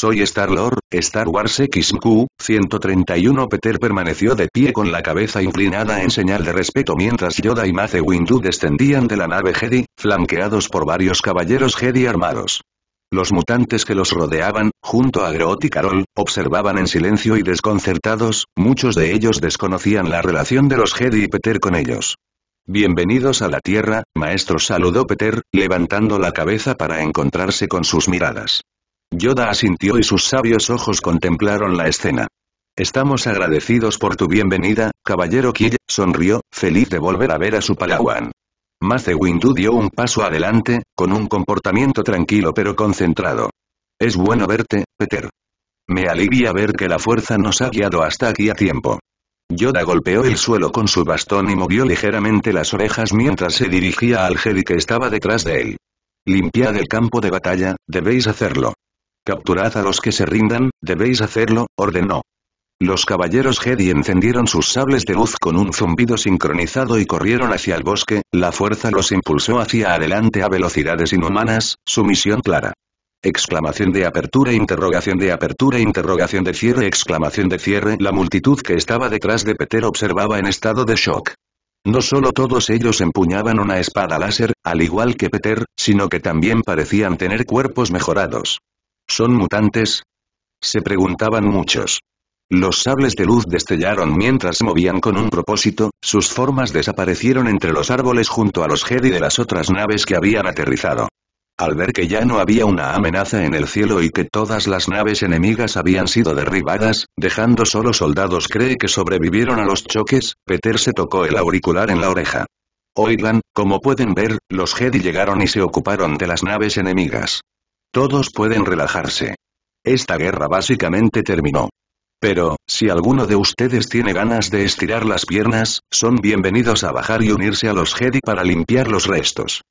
Soy Star-Lord, Star Wars XQ, 131 Peter permaneció de pie con la cabeza inclinada en señal de respeto mientras Yoda y Mace Windu descendían de la nave Jedi, flanqueados por varios caballeros Jedi armados. Los mutantes que los rodeaban, junto a Groot y Carol, observaban en silencio y desconcertados, muchos de ellos desconocían la relación de los Jedi y Peter con ellos. Bienvenidos a la Tierra, maestro saludó Peter, levantando la cabeza para encontrarse con sus miradas. Yoda asintió y sus sabios ojos contemplaron la escena. Estamos agradecidos por tu bienvenida, caballero Kill, sonrió, feliz de volver a ver a su palawan. Mace Windu dio un paso adelante, con un comportamiento tranquilo pero concentrado. Es bueno verte, Peter. Me alivia ver que la fuerza nos ha guiado hasta aquí a tiempo. Yoda golpeó el suelo con su bastón y movió ligeramente las orejas mientras se dirigía al Jedi que estaba detrás de él. Limpiad el campo de batalla, debéis hacerlo. Capturad a los que se rindan, debéis hacerlo, ordenó. Los caballeros Jedi encendieron sus sables de luz con un zumbido sincronizado y corrieron hacia el bosque, la fuerza los impulsó hacia adelante a velocidades inhumanas, su misión clara. Exclamación de apertura, interrogación de apertura, interrogación de cierre, exclamación de cierre. La multitud que estaba detrás de Peter observaba en estado de shock. No solo todos ellos empuñaban una espada láser, al igual que Peter, sino que también parecían tener cuerpos mejorados. ¿Son mutantes? Se preguntaban muchos. Los sables de luz destellaron mientras se movían con un propósito, sus formas desaparecieron entre los árboles junto a los Jedi de las otras naves que habían aterrizado. Al ver que ya no había una amenaza en el cielo y que todas las naves enemigas habían sido derribadas, dejando solo soldados cree que sobrevivieron a los choques, Peter se tocó el auricular en la oreja. Oigan, como pueden ver, los Jedi llegaron y se ocuparon de las naves enemigas. Todos pueden relajarse. Esta guerra básicamente terminó. Pero, si alguno de ustedes tiene ganas de estirar las piernas, son bienvenidos a bajar y unirse a los Jedi para limpiar los restos.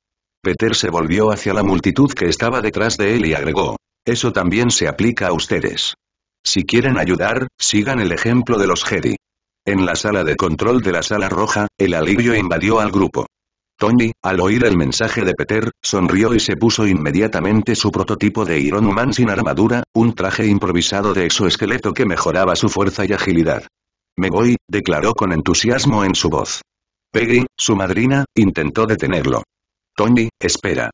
Peter se volvió hacia la multitud que estaba detrás de él y agregó. Eso también se aplica a ustedes. Si quieren ayudar, sigan el ejemplo de los Jedi. En la sala de control de la sala roja, el alivio invadió al grupo. Tony, al oír el mensaje de Peter, sonrió y se puso inmediatamente su prototipo de Iron Man sin armadura, un traje improvisado de exoesqueleto que mejoraba su fuerza y agilidad. Me voy, declaró con entusiasmo en su voz. Peggy, su madrina, intentó detenerlo. Tony, espera.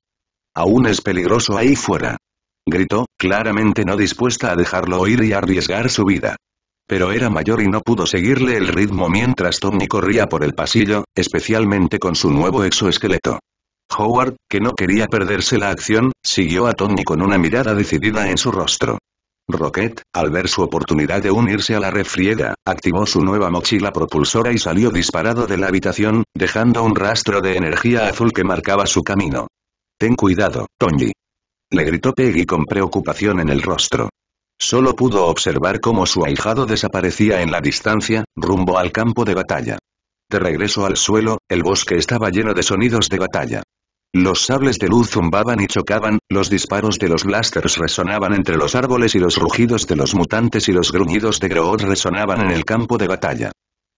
Aún es peligroso ahí fuera. Gritó, claramente no dispuesta a dejarlo oír y arriesgar su vida. Pero era mayor y no pudo seguirle el ritmo mientras Tony corría por el pasillo, especialmente con su nuevo exoesqueleto. Howard, que no quería perderse la acción, siguió a Tony con una mirada decidida en su rostro. Rocket, al ver su oportunidad de unirse a la refriega, activó su nueva mochila propulsora y salió disparado de la habitación, dejando un rastro de energía azul que marcaba su camino. Ten cuidado, Tony. Le gritó Peggy con preocupación en el rostro. Solo pudo observar cómo su ahijado desaparecía en la distancia, rumbo al campo de batalla. De regreso al suelo, el bosque estaba lleno de sonidos de batalla. Los sables de luz zumbaban y chocaban, los disparos de los blasters resonaban entre los árboles y los rugidos de los mutantes y los gruñidos de Groot resonaban en el campo de batalla.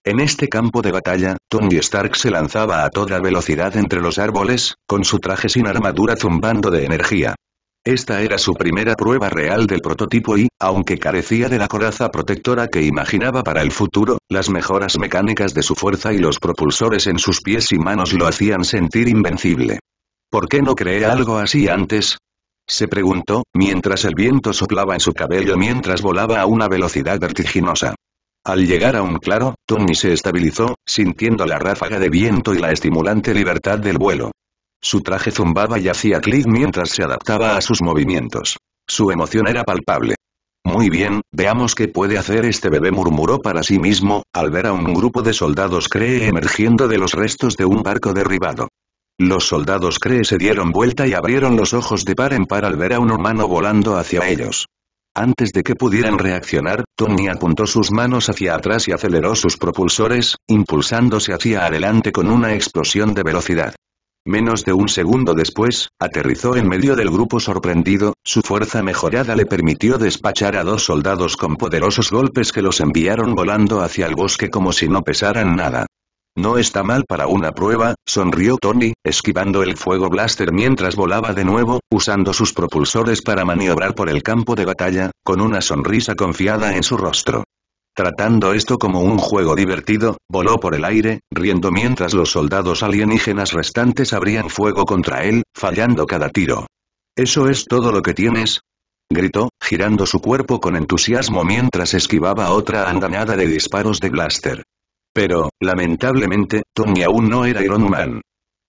En este campo de batalla, Tony Stark se lanzaba a toda velocidad entre los árboles, con su traje sin armadura zumbando de energía. Esta era su primera prueba real del prototipo y, aunque carecía de la coraza protectora que imaginaba para el futuro, las mejoras mecánicas de su fuerza y los propulsores en sus pies y manos lo hacían sentir invencible. ¿Por qué no creé algo así antes? Se preguntó, mientras el viento soplaba en su cabello mientras volaba a una velocidad vertiginosa. Al llegar a un claro, Tony se estabilizó, sintiendo la ráfaga de viento y la estimulante libertad del vuelo. Su traje zumbaba y hacía clic mientras se adaptaba a sus movimientos. Su emoción era palpable. Muy bien, veamos qué puede hacer este bebé murmuró para sí mismo, al ver a un grupo de soldados Cree emergiendo de los restos de un barco derribado. Los soldados Cree se dieron vuelta y abrieron los ojos de par en par al ver a un humano volando hacia ellos. Antes de que pudieran reaccionar, Tony apuntó sus manos hacia atrás y aceleró sus propulsores, impulsándose hacia adelante con una explosión de velocidad. Menos de un segundo después, aterrizó en medio del grupo sorprendido, su fuerza mejorada le permitió despachar a dos soldados con poderosos golpes que los enviaron volando hacia el bosque como si no pesaran nada. No está mal para una prueba, sonrió Tony, esquivando el fuego blaster mientras volaba de nuevo, usando sus propulsores para maniobrar por el campo de batalla, con una sonrisa confiada en su rostro. Tratando esto como un juego divertido, voló por el aire, riendo mientras los soldados alienígenas restantes abrían fuego contra él, fallando cada tiro. ¿Eso es todo lo que tienes? gritó, girando su cuerpo con entusiasmo mientras esquivaba otra andanada de disparos de blaster. Pero, lamentablemente, Tony aún no era Iron Man.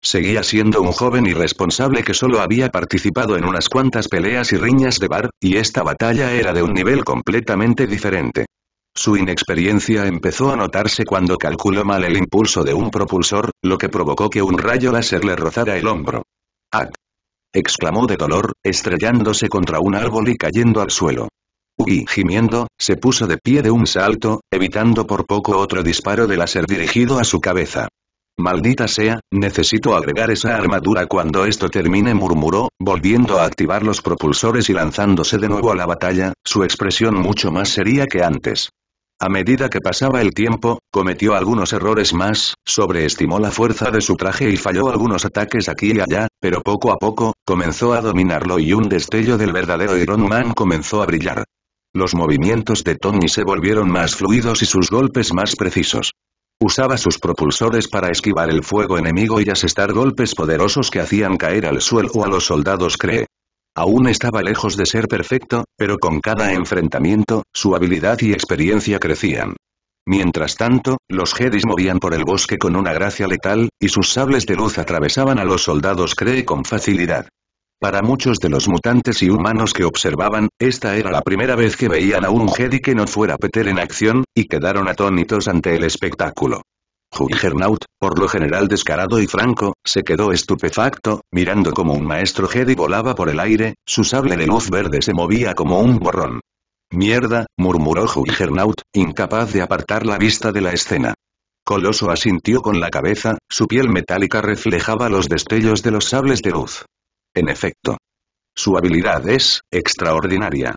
Seguía siendo un joven irresponsable que solo había participado en unas cuantas peleas y riñas de bar, y esta batalla era de un nivel completamente diferente. Su inexperiencia empezó a notarse cuando calculó mal el impulso de un propulsor, lo que provocó que un rayo láser le rozara el hombro. ¡Ah! exclamó de dolor, estrellándose contra un árbol y cayendo al suelo. Ugi gimiendo, se puso de pie de un salto, evitando por poco otro disparo de láser dirigido a su cabeza. Maldita sea, necesito agregar esa armadura cuando esto termine murmuró, volviendo a activar los propulsores y lanzándose de nuevo a la batalla, su expresión mucho más seria que antes. A medida que pasaba el tiempo, cometió algunos errores más, sobreestimó la fuerza de su traje y falló algunos ataques aquí y allá, pero poco a poco, comenzó a dominarlo y un destello del verdadero Iron Man comenzó a brillar. Los movimientos de Tony se volvieron más fluidos y sus golpes más precisos. Usaba sus propulsores para esquivar el fuego enemigo y asestar golpes poderosos que hacían caer al suelo a los soldados Cree. Aún estaba lejos de ser perfecto, pero con cada enfrentamiento, su habilidad y experiencia crecían. Mientras tanto, los Jedis movían por el bosque con una gracia letal, y sus sables de luz atravesaban a los soldados Cree con facilidad. Para muchos de los mutantes y humanos que observaban, esta era la primera vez que veían a un Jedi que no fuera Peter en acción, y quedaron atónitos ante el espectáculo. Juggernaut, por lo general descarado y franco, se quedó estupefacto, mirando como un maestro Jedi volaba por el aire, su sable de luz verde se movía como un borrón. «Mierda», murmuró Juggernaut, incapaz de apartar la vista de la escena. Coloso asintió con la cabeza, su piel metálica reflejaba los destellos de los sables de luz. En efecto. Su habilidad es extraordinaria.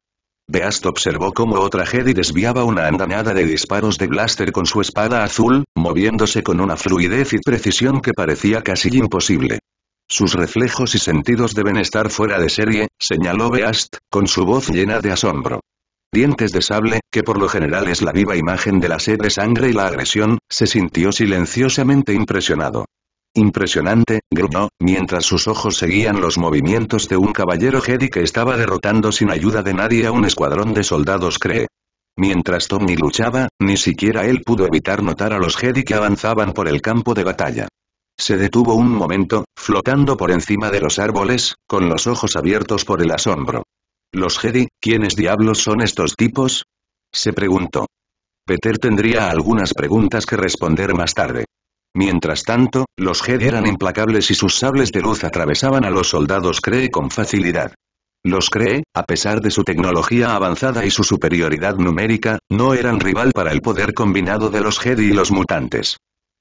Beast observó cómo otra Jedi desviaba una andanada de disparos de blaster con su espada azul, moviéndose con una fluidez y precisión que parecía casi imposible. Sus reflejos y sentidos deben estar fuera de serie, señaló Beast, con su voz llena de asombro. Dientes de sable, que por lo general es la viva imagen de la sed de sangre y la agresión, se sintió silenciosamente impresionado. Impresionante, gruñó, mientras sus ojos seguían los movimientos de un caballero Jedi que estaba derrotando sin ayuda de nadie a un escuadrón de soldados Cree. Mientras Tommy luchaba, ni siquiera él pudo evitar notar a los Jedi que avanzaban por el campo de batalla. Se detuvo un momento, flotando por encima de los árboles, con los ojos abiertos por el asombro. ¿Los Jedi, quiénes diablos son estos tipos? Se preguntó. Peter tendría algunas preguntas que responder más tarde. Mientras tanto, los Jedi eran implacables y sus sables de luz atravesaban a los soldados Cree con facilidad. Los Cree, a pesar de su tecnología avanzada y su superioridad numérica, no eran rival para el poder combinado de los Jedi y los mutantes.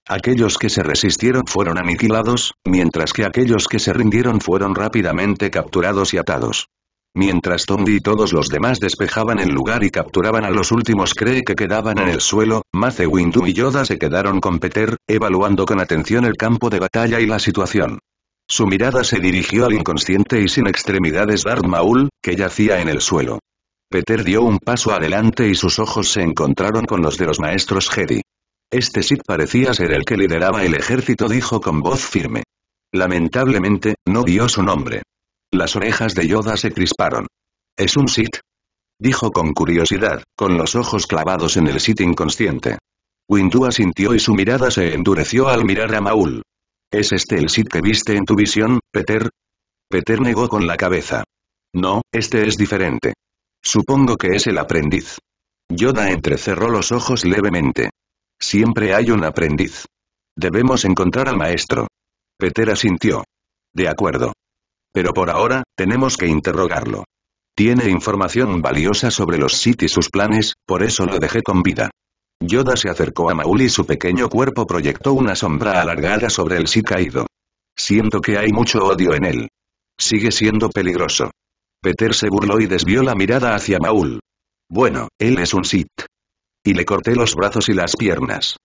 Aquellos que se resistieron fueron aniquilados, mientras que aquellos que se rindieron fueron rápidamente capturados y atados. Mientras Tondi y todos los demás despejaban el lugar y capturaban a los últimos cree que quedaban en el suelo, Mace Windu y Yoda se quedaron con Peter, evaluando con atención el campo de batalla y la situación. Su mirada se dirigió al inconsciente y sin extremidades Darth Maul, que yacía en el suelo. Peter dio un paso adelante y sus ojos se encontraron con los de los maestros Jedi. Este Sith parecía ser el que lideraba el ejército dijo con voz firme. Lamentablemente, no dio su nombre. Las orejas de Yoda se crisparon. ¿Es un Sith? Dijo con curiosidad, con los ojos clavados en el Sith inconsciente. Windu asintió y su mirada se endureció al mirar a Maul. ¿Es este el Sith que viste en tu visión, Peter? Peter negó con la cabeza. No, este es diferente. Supongo que es el aprendiz. Yoda entrecerró los ojos levemente. Siempre hay un aprendiz. Debemos encontrar al maestro. Peter asintió. De acuerdo. Pero por ahora, tenemos que interrogarlo. Tiene información valiosa sobre los Sith y sus planes, por eso lo dejé con vida. Yoda se acercó a Maul y su pequeño cuerpo proyectó una sombra alargada sobre el Sith caído. Siento que hay mucho odio en él. Sigue siendo peligroso. Peter se burló y desvió la mirada hacia Maul. Bueno, él es un Sith. Y le corté los brazos y las piernas.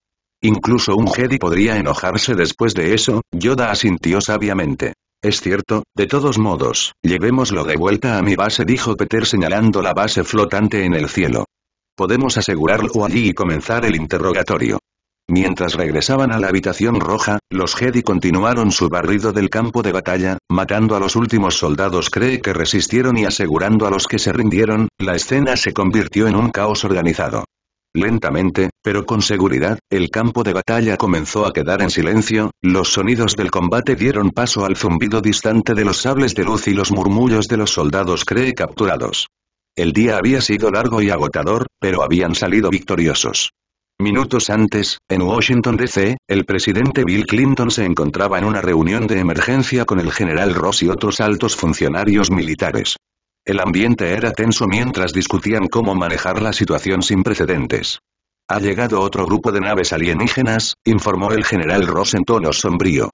Incluso un Jedi podría enojarse después de eso, Yoda asintió sabiamente. Es cierto, de todos modos, llevémoslo de vuelta a mi base dijo Peter señalando la base flotante en el cielo. Podemos asegurarlo allí y comenzar el interrogatorio. Mientras regresaban a la habitación roja, los Jedi continuaron su barrido del campo de batalla, matando a los últimos soldados cree que resistieron y asegurando a los que se rindieron, la escena se convirtió en un caos organizado. Lentamente, pero con seguridad, el campo de batalla comenzó a quedar en silencio, los sonidos del combate dieron paso al zumbido distante de los sables de luz y los murmullos de los soldados cree capturados. El día había sido largo y agotador, pero habían salido victoriosos. Minutos antes, en Washington D.C., el presidente Bill Clinton se encontraba en una reunión de emergencia con el general Ross y otros altos funcionarios militares. El ambiente era tenso mientras discutían cómo manejar la situación sin precedentes. Ha llegado otro grupo de naves alienígenas, informó el general Ross en tono sombrío.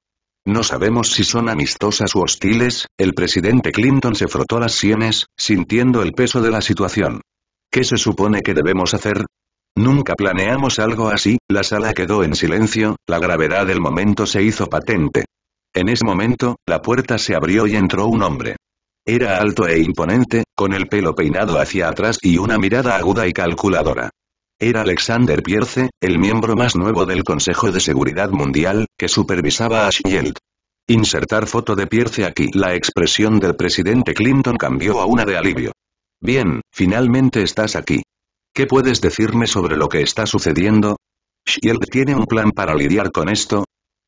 No sabemos si son amistosas u hostiles, el presidente Clinton se frotó las sienes, sintiendo el peso de la situación. ¿Qué se supone que debemos hacer? Nunca planeamos algo así, la sala quedó en silencio, la gravedad del momento se hizo patente. En ese momento, la puerta se abrió y entró un hombre. Era alto e imponente, con el pelo peinado hacia atrás y una mirada aguda y calculadora. Era Alexander Pierce, el miembro más nuevo del Consejo de Seguridad Mundial, que supervisaba a Shield. Insertar foto de Pierce aquí. La expresión del presidente Clinton cambió a una de alivio. Bien, finalmente estás aquí. ¿Qué puedes decirme sobre lo que está sucediendo? Shield tiene un plan para lidiar con esto.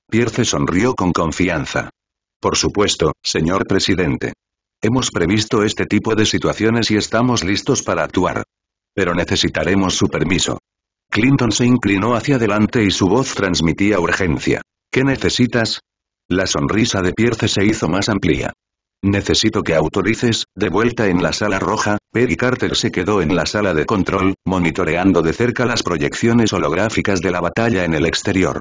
Pierce sonrió con confianza. Por supuesto, señor presidente. Hemos previsto este tipo de situaciones y estamos listos para actuar. Pero necesitaremos su permiso. Clinton se inclinó hacia adelante y su voz transmitía urgencia. ¿Qué necesitas? La sonrisa de Pierce se hizo más amplia. Necesito que autorices, de vuelta en la sala roja, Perry Carter se quedó en la sala de control, monitoreando de cerca las proyecciones holográficas de la batalla en el exterior.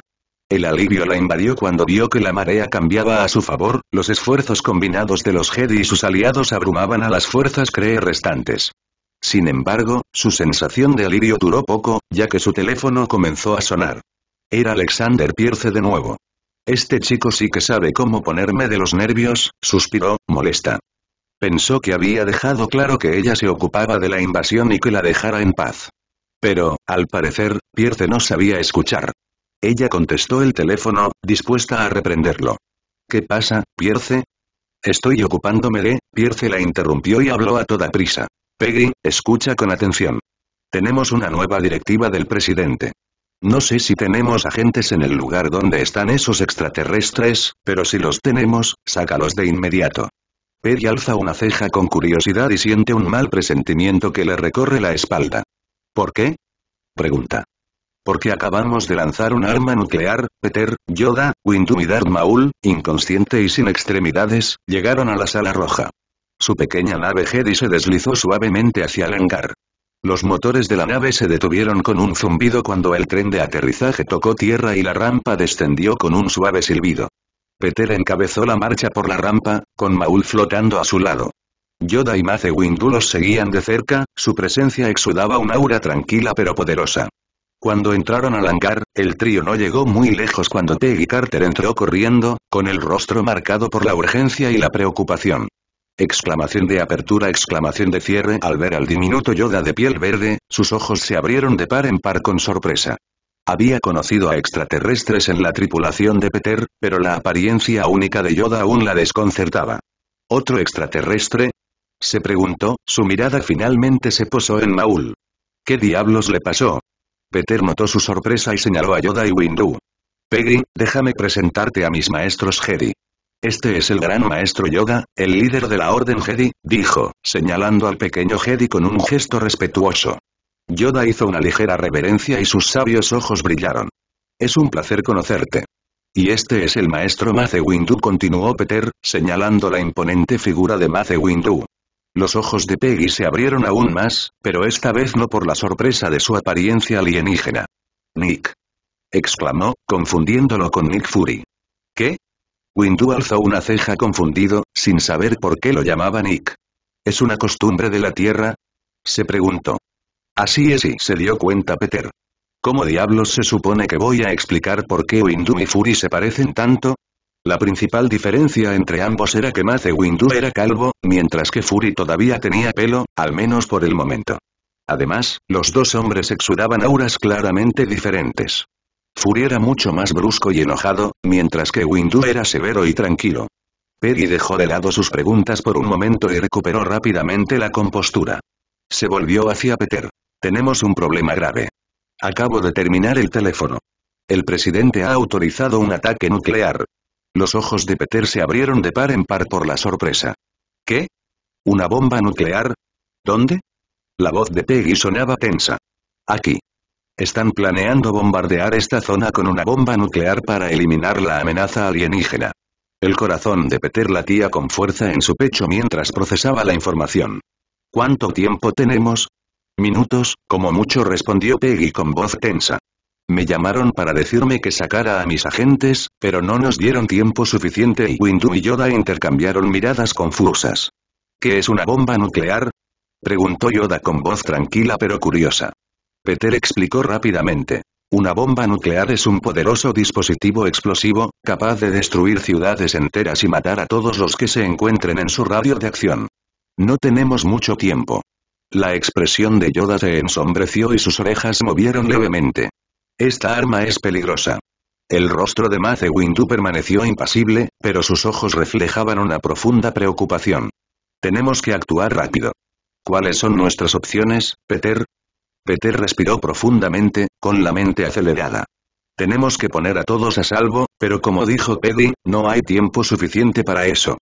El alivio la invadió cuando vio que la marea cambiaba a su favor, los esfuerzos combinados de los Jedi y sus aliados abrumaban a las fuerzas Cree restantes. Sin embargo, su sensación de alivio duró poco, ya que su teléfono comenzó a sonar. Era Alexander Pierce de nuevo. Este chico sí que sabe cómo ponerme de los nervios, suspiró, molesta. Pensó que había dejado claro que ella se ocupaba de la invasión y que la dejara en paz. Pero, al parecer, Pierce no sabía escuchar. Ella contestó el teléfono, dispuesta a reprenderlo. ¿Qué pasa, Pierce? Estoy ocupándome de, Pierce la interrumpió y habló a toda prisa. Peggy, escucha con atención. Tenemos una nueva directiva del presidente. No sé si tenemos agentes en el lugar donde están esos extraterrestres, pero si los tenemos, sácalos de inmediato. Peggy alza una ceja con curiosidad y siente un mal presentimiento que le recorre la espalda. ¿Por qué? Pregunta. Porque acabamos de lanzar un arma nuclear, Peter, Yoda, Windu y Darth Maul, inconsciente y sin extremidades, llegaron a la sala roja. Su pequeña nave Jedi se deslizó suavemente hacia el hangar. Los motores de la nave se detuvieron con un zumbido cuando el tren de aterrizaje tocó tierra y la rampa descendió con un suave silbido. Peter encabezó la marcha por la rampa, con Maul flotando a su lado. Yoda y Mace Windu los seguían de cerca, su presencia exudaba un aura tranquila pero poderosa. Cuando entraron al hangar, el trío no llegó muy lejos cuando Peggy Carter entró corriendo, con el rostro marcado por la urgencia y la preocupación. Exclamación de apertura, exclamación de cierre al ver al diminuto Yoda de piel verde, sus ojos se abrieron de par en par con sorpresa. Había conocido a extraterrestres en la tripulación de Peter, pero la apariencia única de Yoda aún la desconcertaba. ¿Otro extraterrestre? Se preguntó, su mirada finalmente se posó en Maul. ¿Qué diablos le pasó? Peter notó su sorpresa y señaló a Yoda y Windu. Peggy, déjame presentarte a mis maestros Jedi. Este es el gran maestro Yoda, el líder de la Orden Jedi, dijo, señalando al pequeño Jedi con un gesto respetuoso. Yoda hizo una ligera reverencia y sus sabios ojos brillaron. Es un placer conocerte. Y este es el maestro Mace Windu continuó Peter, señalando la imponente figura de Mace Windu. Los ojos de Peggy se abrieron aún más, pero esta vez no por la sorpresa de su apariencia alienígena. Nick. exclamó, confundiéndolo con Nick Fury. ¿Qué? Windu alzó una ceja confundido, sin saber por qué lo llamaba Nick. ¿Es una costumbre de la Tierra? Se preguntó. Así es y se dio cuenta Peter. ¿Cómo diablos se supone que voy a explicar por qué Windu y Fury se parecen tanto? La principal diferencia entre ambos era que Windu era calvo, mientras que Fury todavía tenía pelo, al menos por el momento. Además, los dos hombres exudaban auras claramente diferentes. Fury era mucho más brusco y enojado, mientras que Windu era severo y tranquilo. Perry dejó de lado sus preguntas por un momento y recuperó rápidamente la compostura. Se volvió hacia Peter. Tenemos un problema grave. Acabo de terminar el teléfono. El presidente ha autorizado un ataque nuclear, los ojos de Peter se abrieron de par en par por la sorpresa. ¿Qué? ¿Una bomba nuclear? ¿Dónde? La voz de Peggy sonaba tensa. Aquí. Están planeando bombardear esta zona con una bomba nuclear para eliminar la amenaza alienígena. El corazón de Peter latía con fuerza en su pecho mientras procesaba la información. ¿Cuánto tiempo tenemos? Minutos, como mucho respondió Peggy con voz tensa. Me llamaron para decirme que sacara a mis agentes, pero no nos dieron tiempo suficiente y Windu y Yoda intercambiaron miradas confusas. ¿Qué es una bomba nuclear? Preguntó Yoda con voz tranquila pero curiosa. Peter explicó rápidamente. Una bomba nuclear es un poderoso dispositivo explosivo, capaz de destruir ciudades enteras y matar a todos los que se encuentren en su radio de acción. No tenemos mucho tiempo. La expresión de Yoda se ensombreció y sus orejas movieron levemente. Esta arma es peligrosa. El rostro de Mace Windu permaneció impasible, pero sus ojos reflejaban una profunda preocupación. Tenemos que actuar rápido. ¿Cuáles son nuestras opciones, Peter? Peter respiró profundamente, con la mente acelerada. Tenemos que poner a todos a salvo, pero como dijo Peddy, no hay tiempo suficiente para eso.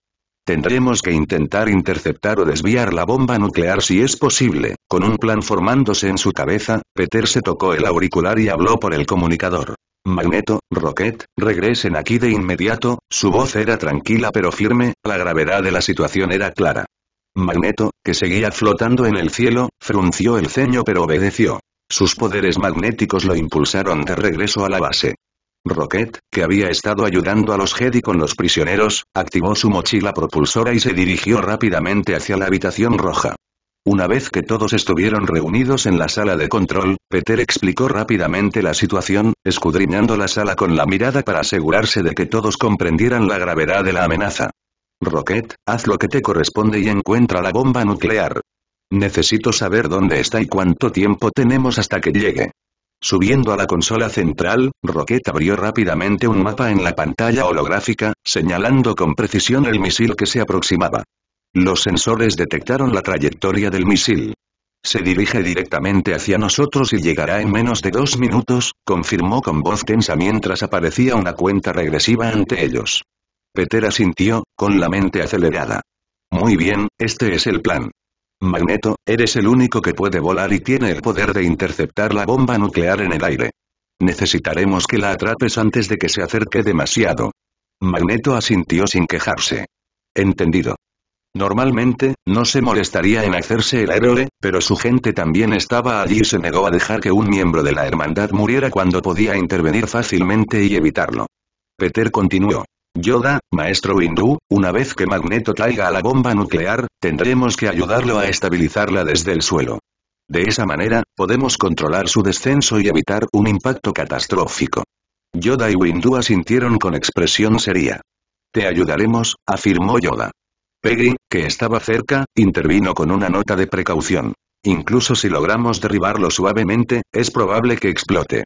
Tendremos que intentar interceptar o desviar la bomba nuclear si es posible. Con un plan formándose en su cabeza, Peter se tocó el auricular y habló por el comunicador. Magneto, Rocket, regresen aquí de inmediato, su voz era tranquila pero firme, la gravedad de la situación era clara. Magneto, que seguía flotando en el cielo, frunció el ceño pero obedeció. Sus poderes magnéticos lo impulsaron de regreso a la base. Rocket, que había estado ayudando a los Jedi con los prisioneros, activó su mochila propulsora y se dirigió rápidamente hacia la habitación roja. Una vez que todos estuvieron reunidos en la sala de control, Peter explicó rápidamente la situación, escudriñando la sala con la mirada para asegurarse de que todos comprendieran la gravedad de la amenaza. Rocket, haz lo que te corresponde y encuentra la bomba nuclear. Necesito saber dónde está y cuánto tiempo tenemos hasta que llegue. Subiendo a la consola central, Rocket abrió rápidamente un mapa en la pantalla holográfica, señalando con precisión el misil que se aproximaba. Los sensores detectaron la trayectoria del misil. Se dirige directamente hacia nosotros y llegará en menos de dos minutos, confirmó con voz tensa mientras aparecía una cuenta regresiva ante ellos. Petera sintió, con la mente acelerada. Muy bien, este es el plan. Magneto, eres el único que puede volar y tiene el poder de interceptar la bomba nuclear en el aire. Necesitaremos que la atrapes antes de que se acerque demasiado. Magneto asintió sin quejarse. Entendido. Normalmente, no se molestaría en hacerse el héroe, pero su gente también estaba allí y se negó a dejar que un miembro de la hermandad muriera cuando podía intervenir fácilmente y evitarlo. Peter continuó. Yoda, maestro hindú, una vez que Magneto traiga a la bomba nuclear, tendremos que ayudarlo a estabilizarla desde el suelo. De esa manera, podemos controlar su descenso y evitar un impacto catastrófico. Yoda y Windu asintieron con expresión seria. Te ayudaremos, afirmó Yoda. Peggy, que estaba cerca, intervino con una nota de precaución. Incluso si logramos derribarlo suavemente, es probable que explote.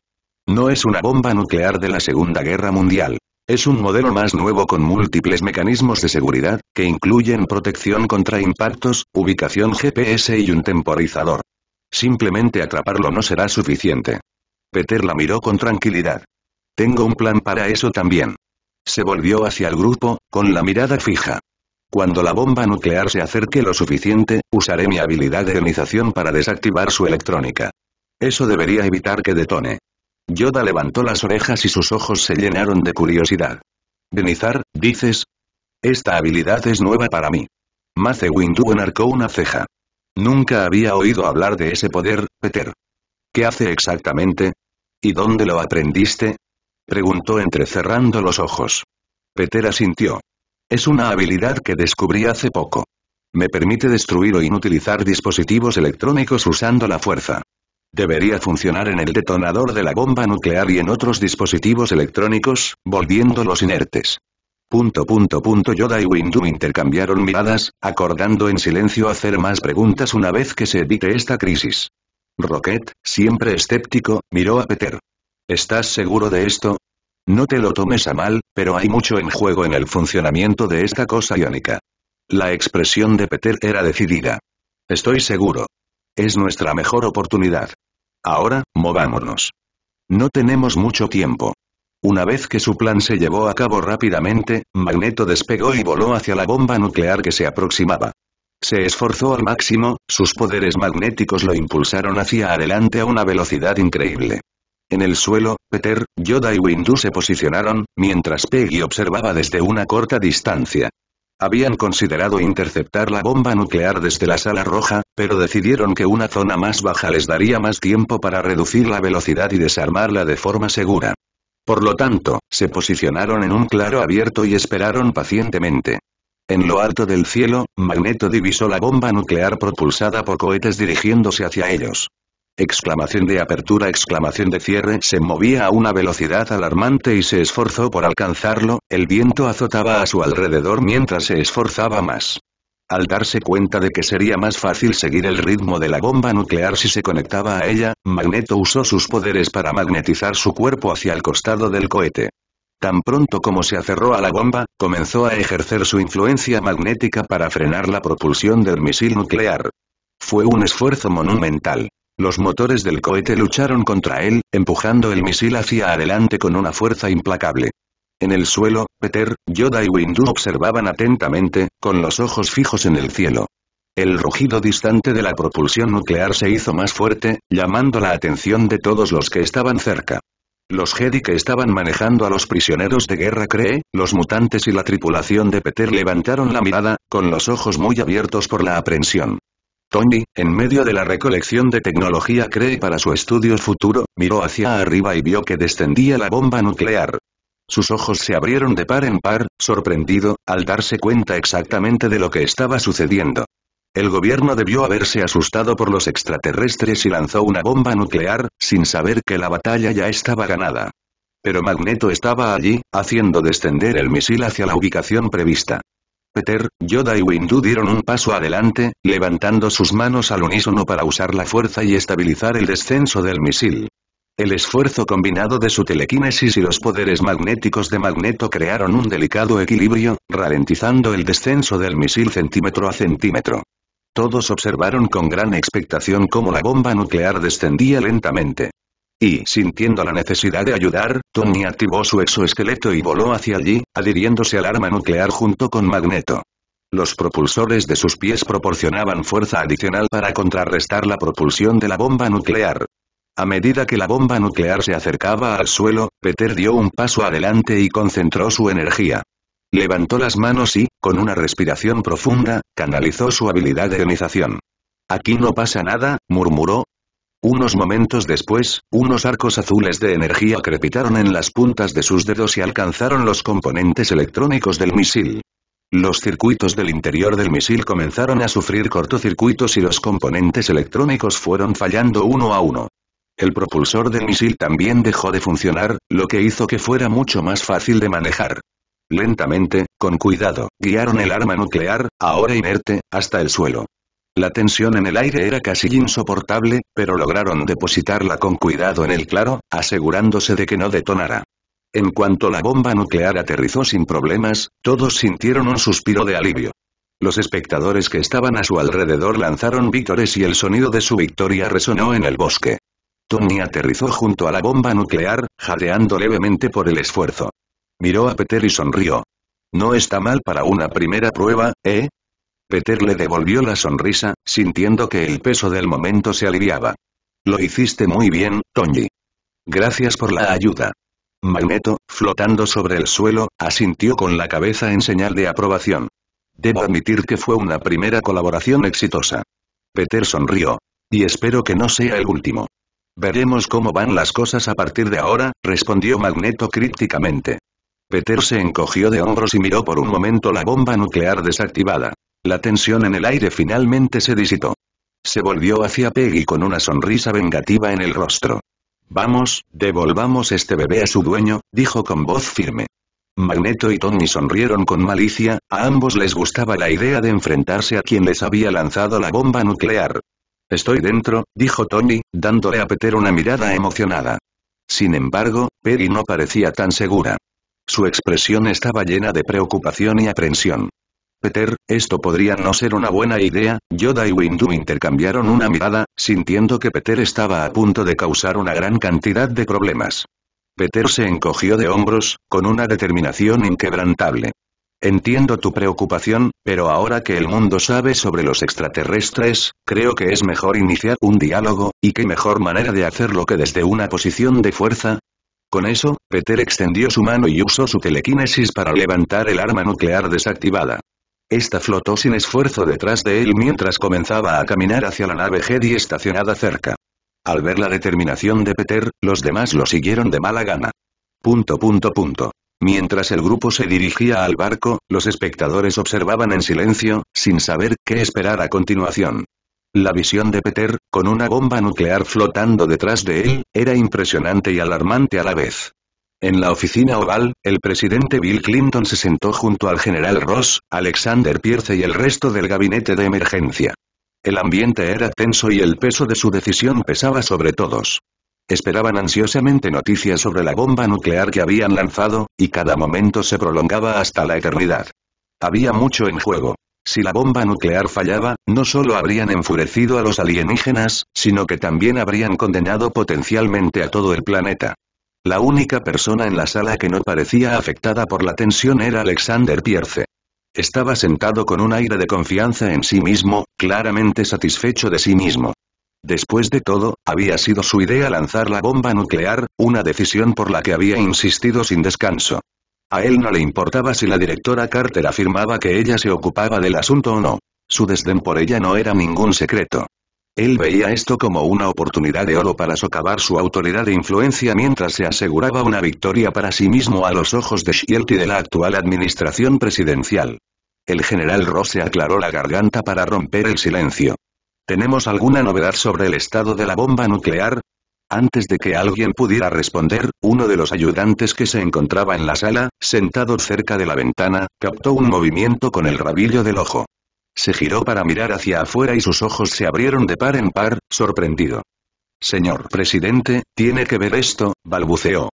No es una bomba nuclear de la Segunda Guerra Mundial. Es un modelo más nuevo con múltiples mecanismos de seguridad, que incluyen protección contra impactos, ubicación GPS y un temporizador. Simplemente atraparlo no será suficiente. Peter la miró con tranquilidad. Tengo un plan para eso también. Se volvió hacia el grupo, con la mirada fija. Cuando la bomba nuclear se acerque lo suficiente, usaré mi habilidad de ionización para desactivar su electrónica. Eso debería evitar que detone. Yoda levantó las orejas y sus ojos se llenaron de curiosidad. «Benizar, dices?» «Esta habilidad es nueva para mí». Mace Windu enarcó una ceja. Nunca había oído hablar de ese poder, Peter. ¿Qué hace exactamente? ¿Y dónde lo aprendiste? Preguntó entrecerrando los ojos. Peter asintió. Es una habilidad que descubrí hace poco. Me permite destruir o inutilizar dispositivos electrónicos usando la fuerza. Debería funcionar en el detonador de la bomba nuclear y en otros dispositivos electrónicos, volviéndolos inertes. Punto punto punto Yoda y Windu intercambiaron miradas, acordando en silencio hacer más preguntas una vez que se evite esta crisis. Rocket, siempre escéptico, miró a Peter. ¿Estás seguro de esto? No te lo tomes a mal, pero hay mucho en juego en el funcionamiento de esta cosa iónica. La expresión de Peter era decidida. Estoy seguro. Es nuestra mejor oportunidad. Ahora, movámonos. No tenemos mucho tiempo. Una vez que su plan se llevó a cabo rápidamente, Magneto despegó y voló hacia la bomba nuclear que se aproximaba. Se esforzó al máximo, sus poderes magnéticos lo impulsaron hacia adelante a una velocidad increíble. En el suelo, Peter, Yoda y Windu se posicionaron, mientras Peggy observaba desde una corta distancia. Habían considerado interceptar la bomba nuclear desde la sala roja, pero decidieron que una zona más baja les daría más tiempo para reducir la velocidad y desarmarla de forma segura. Por lo tanto, se posicionaron en un claro abierto y esperaron pacientemente. En lo alto del cielo, Magneto divisó la bomba nuclear propulsada por cohetes dirigiéndose hacia ellos exclamación de apertura, exclamación de cierre, se movía a una velocidad alarmante y se esforzó por alcanzarlo, el viento azotaba a su alrededor mientras se esforzaba más. Al darse cuenta de que sería más fácil seguir el ritmo de la bomba nuclear si se conectaba a ella, Magneto usó sus poderes para magnetizar su cuerpo hacia el costado del cohete. Tan pronto como se acerró a la bomba, comenzó a ejercer su influencia magnética para frenar la propulsión del misil nuclear. Fue un esfuerzo monumental. Los motores del cohete lucharon contra él, empujando el misil hacia adelante con una fuerza implacable. En el suelo, Peter, Yoda y Windu observaban atentamente, con los ojos fijos en el cielo. El rugido distante de la propulsión nuclear se hizo más fuerte, llamando la atención de todos los que estaban cerca. Los Jedi que estaban manejando a los prisioneros de guerra Cree, los mutantes y la tripulación de Peter levantaron la mirada, con los ojos muy abiertos por la aprensión. Tony, en medio de la recolección de tecnología cree para su estudio futuro, miró hacia arriba y vio que descendía la bomba nuclear. Sus ojos se abrieron de par en par, sorprendido, al darse cuenta exactamente de lo que estaba sucediendo. El gobierno debió haberse asustado por los extraterrestres y lanzó una bomba nuclear, sin saber que la batalla ya estaba ganada. Pero Magneto estaba allí, haciendo descender el misil hacia la ubicación prevista. Peter, Yoda y Windu dieron un paso adelante, levantando sus manos al unísono para usar la fuerza y estabilizar el descenso del misil. El esfuerzo combinado de su telequinesis y los poderes magnéticos de Magneto crearon un delicado equilibrio, ralentizando el descenso del misil centímetro a centímetro. Todos observaron con gran expectación cómo la bomba nuclear descendía lentamente y, sintiendo la necesidad de ayudar, Tony activó su exoesqueleto y voló hacia allí, adhiriéndose al arma nuclear junto con Magneto. Los propulsores de sus pies proporcionaban fuerza adicional para contrarrestar la propulsión de la bomba nuclear. A medida que la bomba nuclear se acercaba al suelo, Peter dio un paso adelante y concentró su energía. Levantó las manos y, con una respiración profunda, canalizó su habilidad de ionización. Aquí no pasa nada, murmuró, unos momentos después, unos arcos azules de energía crepitaron en las puntas de sus dedos y alcanzaron los componentes electrónicos del misil. Los circuitos del interior del misil comenzaron a sufrir cortocircuitos y los componentes electrónicos fueron fallando uno a uno. El propulsor del misil también dejó de funcionar, lo que hizo que fuera mucho más fácil de manejar. Lentamente, con cuidado, guiaron el arma nuclear, ahora inerte, hasta el suelo. La tensión en el aire era casi insoportable, pero lograron depositarla con cuidado en el claro, asegurándose de que no detonara. En cuanto la bomba nuclear aterrizó sin problemas, todos sintieron un suspiro de alivio. Los espectadores que estaban a su alrededor lanzaron víctores y el sonido de su victoria resonó en el bosque. Tony aterrizó junto a la bomba nuclear, jadeando levemente por el esfuerzo. Miró a Peter y sonrió. No está mal para una primera prueba, ¿eh? Peter le devolvió la sonrisa, sintiendo que el peso del momento se aliviaba. Lo hiciste muy bien, Tony. Gracias por la ayuda. Magneto, flotando sobre el suelo, asintió con la cabeza en señal de aprobación. Debo admitir que fue una primera colaboración exitosa. Peter sonrió. Y espero que no sea el último. Veremos cómo van las cosas a partir de ahora, respondió Magneto crípticamente. Peter se encogió de hombros y miró por un momento la bomba nuclear desactivada. La tensión en el aire finalmente se disipó. Se volvió hacia Peggy con una sonrisa vengativa en el rostro. Vamos, devolvamos este bebé a su dueño, dijo con voz firme. Magneto y Tony sonrieron con malicia, a ambos les gustaba la idea de enfrentarse a quien les había lanzado la bomba nuclear. Estoy dentro, dijo Tony, dándole a Peter una mirada emocionada. Sin embargo, Peggy no parecía tan segura. Su expresión estaba llena de preocupación y aprensión. Peter, esto podría no ser una buena idea, Yoda y Windu intercambiaron una mirada, sintiendo que Peter estaba a punto de causar una gran cantidad de problemas. Peter se encogió de hombros, con una determinación inquebrantable. Entiendo tu preocupación, pero ahora que el mundo sabe sobre los extraterrestres, creo que es mejor iniciar un diálogo, y qué mejor manera de hacerlo que desde una posición de fuerza. Con eso, Peter extendió su mano y usó su telequinesis para levantar el arma nuclear desactivada. Esta flotó sin esfuerzo detrás de él mientras comenzaba a caminar hacia la nave Jedi estacionada cerca. Al ver la determinación de Peter, los demás lo siguieron de mala gana. Punto punto punto. Mientras el grupo se dirigía al barco, los espectadores observaban en silencio, sin saber qué esperar a continuación. La visión de Peter, con una bomba nuclear flotando detrás de él, era impresionante y alarmante a la vez. En la oficina oval, el presidente Bill Clinton se sentó junto al general Ross, Alexander Pierce y el resto del gabinete de emergencia. El ambiente era tenso y el peso de su decisión pesaba sobre todos. Esperaban ansiosamente noticias sobre la bomba nuclear que habían lanzado, y cada momento se prolongaba hasta la eternidad. Había mucho en juego. Si la bomba nuclear fallaba, no solo habrían enfurecido a los alienígenas, sino que también habrían condenado potencialmente a todo el planeta. La única persona en la sala que no parecía afectada por la tensión era Alexander Pierce. Estaba sentado con un aire de confianza en sí mismo, claramente satisfecho de sí mismo. Después de todo, había sido su idea lanzar la bomba nuclear, una decisión por la que había insistido sin descanso. A él no le importaba si la directora Carter afirmaba que ella se ocupaba del asunto o no. Su desdén por ella no era ningún secreto. Él veía esto como una oportunidad de oro para socavar su autoridad e influencia mientras se aseguraba una victoria para sí mismo a los ojos de Schilt y de la actual administración presidencial. El general se aclaró la garganta para romper el silencio. ¿Tenemos alguna novedad sobre el estado de la bomba nuclear? Antes de que alguien pudiera responder, uno de los ayudantes que se encontraba en la sala, sentado cerca de la ventana, captó un movimiento con el rabillo del ojo. Se giró para mirar hacia afuera y sus ojos se abrieron de par en par, sorprendido. Señor presidente, tiene que ver esto, balbuceó.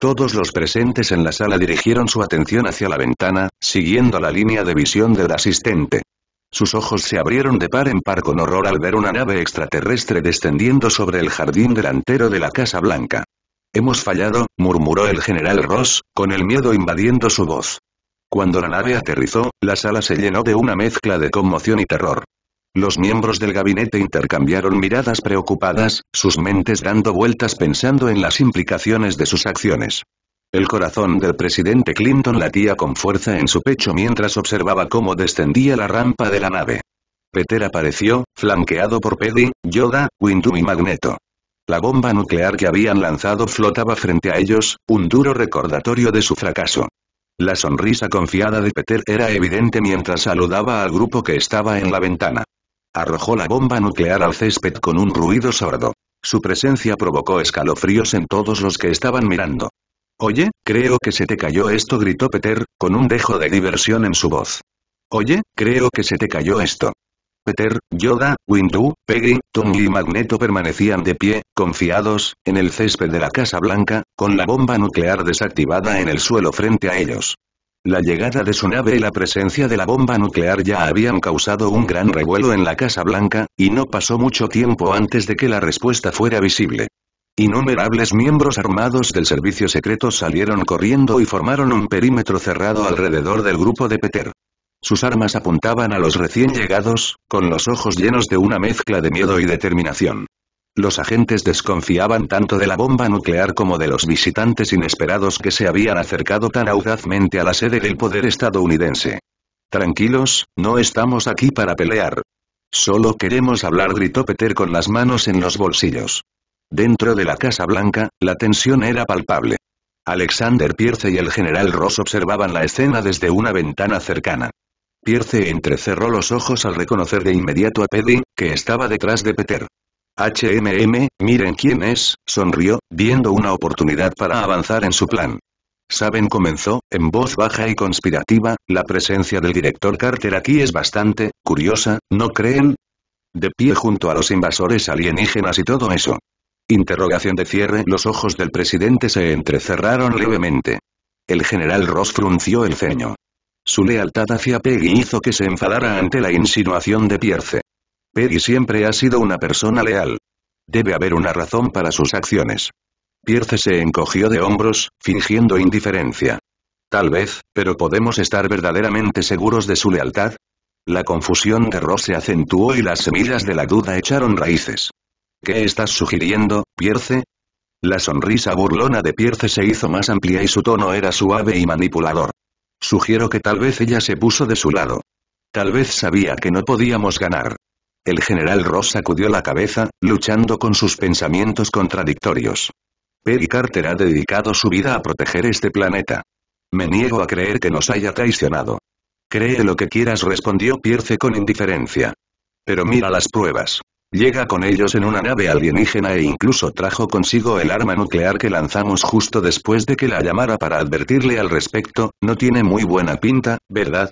Todos los presentes en la sala dirigieron su atención hacia la ventana, siguiendo la línea de visión del asistente. Sus ojos se abrieron de par en par con horror al ver una nave extraterrestre descendiendo sobre el jardín delantero de la Casa Blanca. Hemos fallado, murmuró el general Ross, con el miedo invadiendo su voz. Cuando la nave aterrizó, la sala se llenó de una mezcla de conmoción y terror. Los miembros del gabinete intercambiaron miradas preocupadas, sus mentes dando vueltas pensando en las implicaciones de sus acciones. El corazón del presidente Clinton latía con fuerza en su pecho mientras observaba cómo descendía la rampa de la nave. Peter apareció, flanqueado por Peddy, Yoda, Windu y Magneto. La bomba nuclear que habían lanzado flotaba frente a ellos, un duro recordatorio de su fracaso. La sonrisa confiada de Peter era evidente mientras saludaba al grupo que estaba en la ventana. Arrojó la bomba nuclear al césped con un ruido sordo. Su presencia provocó escalofríos en todos los que estaban mirando. Oye, creo que se te cayó esto, gritó Peter, con un dejo de diversión en su voz. Oye, creo que se te cayó esto. Peter, Yoda, Windu, Peggy, Tony y Magneto permanecían de pie, confiados, en el césped de la Casa Blanca, con la bomba nuclear desactivada en el suelo frente a ellos. La llegada de su nave y la presencia de la bomba nuclear ya habían causado un gran revuelo en la Casa Blanca, y no pasó mucho tiempo antes de que la respuesta fuera visible. Innumerables miembros armados del servicio secreto salieron corriendo y formaron un perímetro cerrado alrededor del grupo de Peter. Sus armas apuntaban a los recién llegados, con los ojos llenos de una mezcla de miedo y determinación. Los agentes desconfiaban tanto de la bomba nuclear como de los visitantes inesperados que se habían acercado tan audazmente a la sede del poder estadounidense. Tranquilos, no estamos aquí para pelear. Solo queremos hablar, gritó Peter con las manos en los bolsillos. Dentro de la Casa Blanca, la tensión era palpable. Alexander Pierce y el general Ross observaban la escena desde una ventana cercana. Pierce entrecerró los ojos al reconocer de inmediato a Peddy, que estaba detrás de Peter. HMM, miren quién es, sonrió, viendo una oportunidad para avanzar en su plan. Saben comenzó, en voz baja y conspirativa, la presencia del director Carter aquí es bastante, curiosa, ¿no creen? De pie junto a los invasores alienígenas y todo eso. Interrogación de cierre Los ojos del presidente se entrecerraron levemente. El general Ross frunció el ceño. Su lealtad hacia Peggy hizo que se enfadara ante la insinuación de Pierce. Peggy siempre ha sido una persona leal. Debe haber una razón para sus acciones. Pierce se encogió de hombros, fingiendo indiferencia. Tal vez, pero ¿podemos estar verdaderamente seguros de su lealtad? La confusión de Ross se acentuó y las semillas de la duda echaron raíces. ¿Qué estás sugiriendo, Pierce? La sonrisa burlona de Pierce se hizo más amplia y su tono era suave y manipulador. Sugiero que tal vez ella se puso de su lado. Tal vez sabía que no podíamos ganar. El general Ross sacudió la cabeza, luchando con sus pensamientos contradictorios. Perry Carter ha dedicado su vida a proteger este planeta. Me niego a creer que nos haya traicionado. Cree lo que quieras respondió Pierce con indiferencia. Pero mira las pruebas. Llega con ellos en una nave alienígena e incluso trajo consigo el arma nuclear que lanzamos justo después de que la llamara para advertirle al respecto, no tiene muy buena pinta, ¿verdad?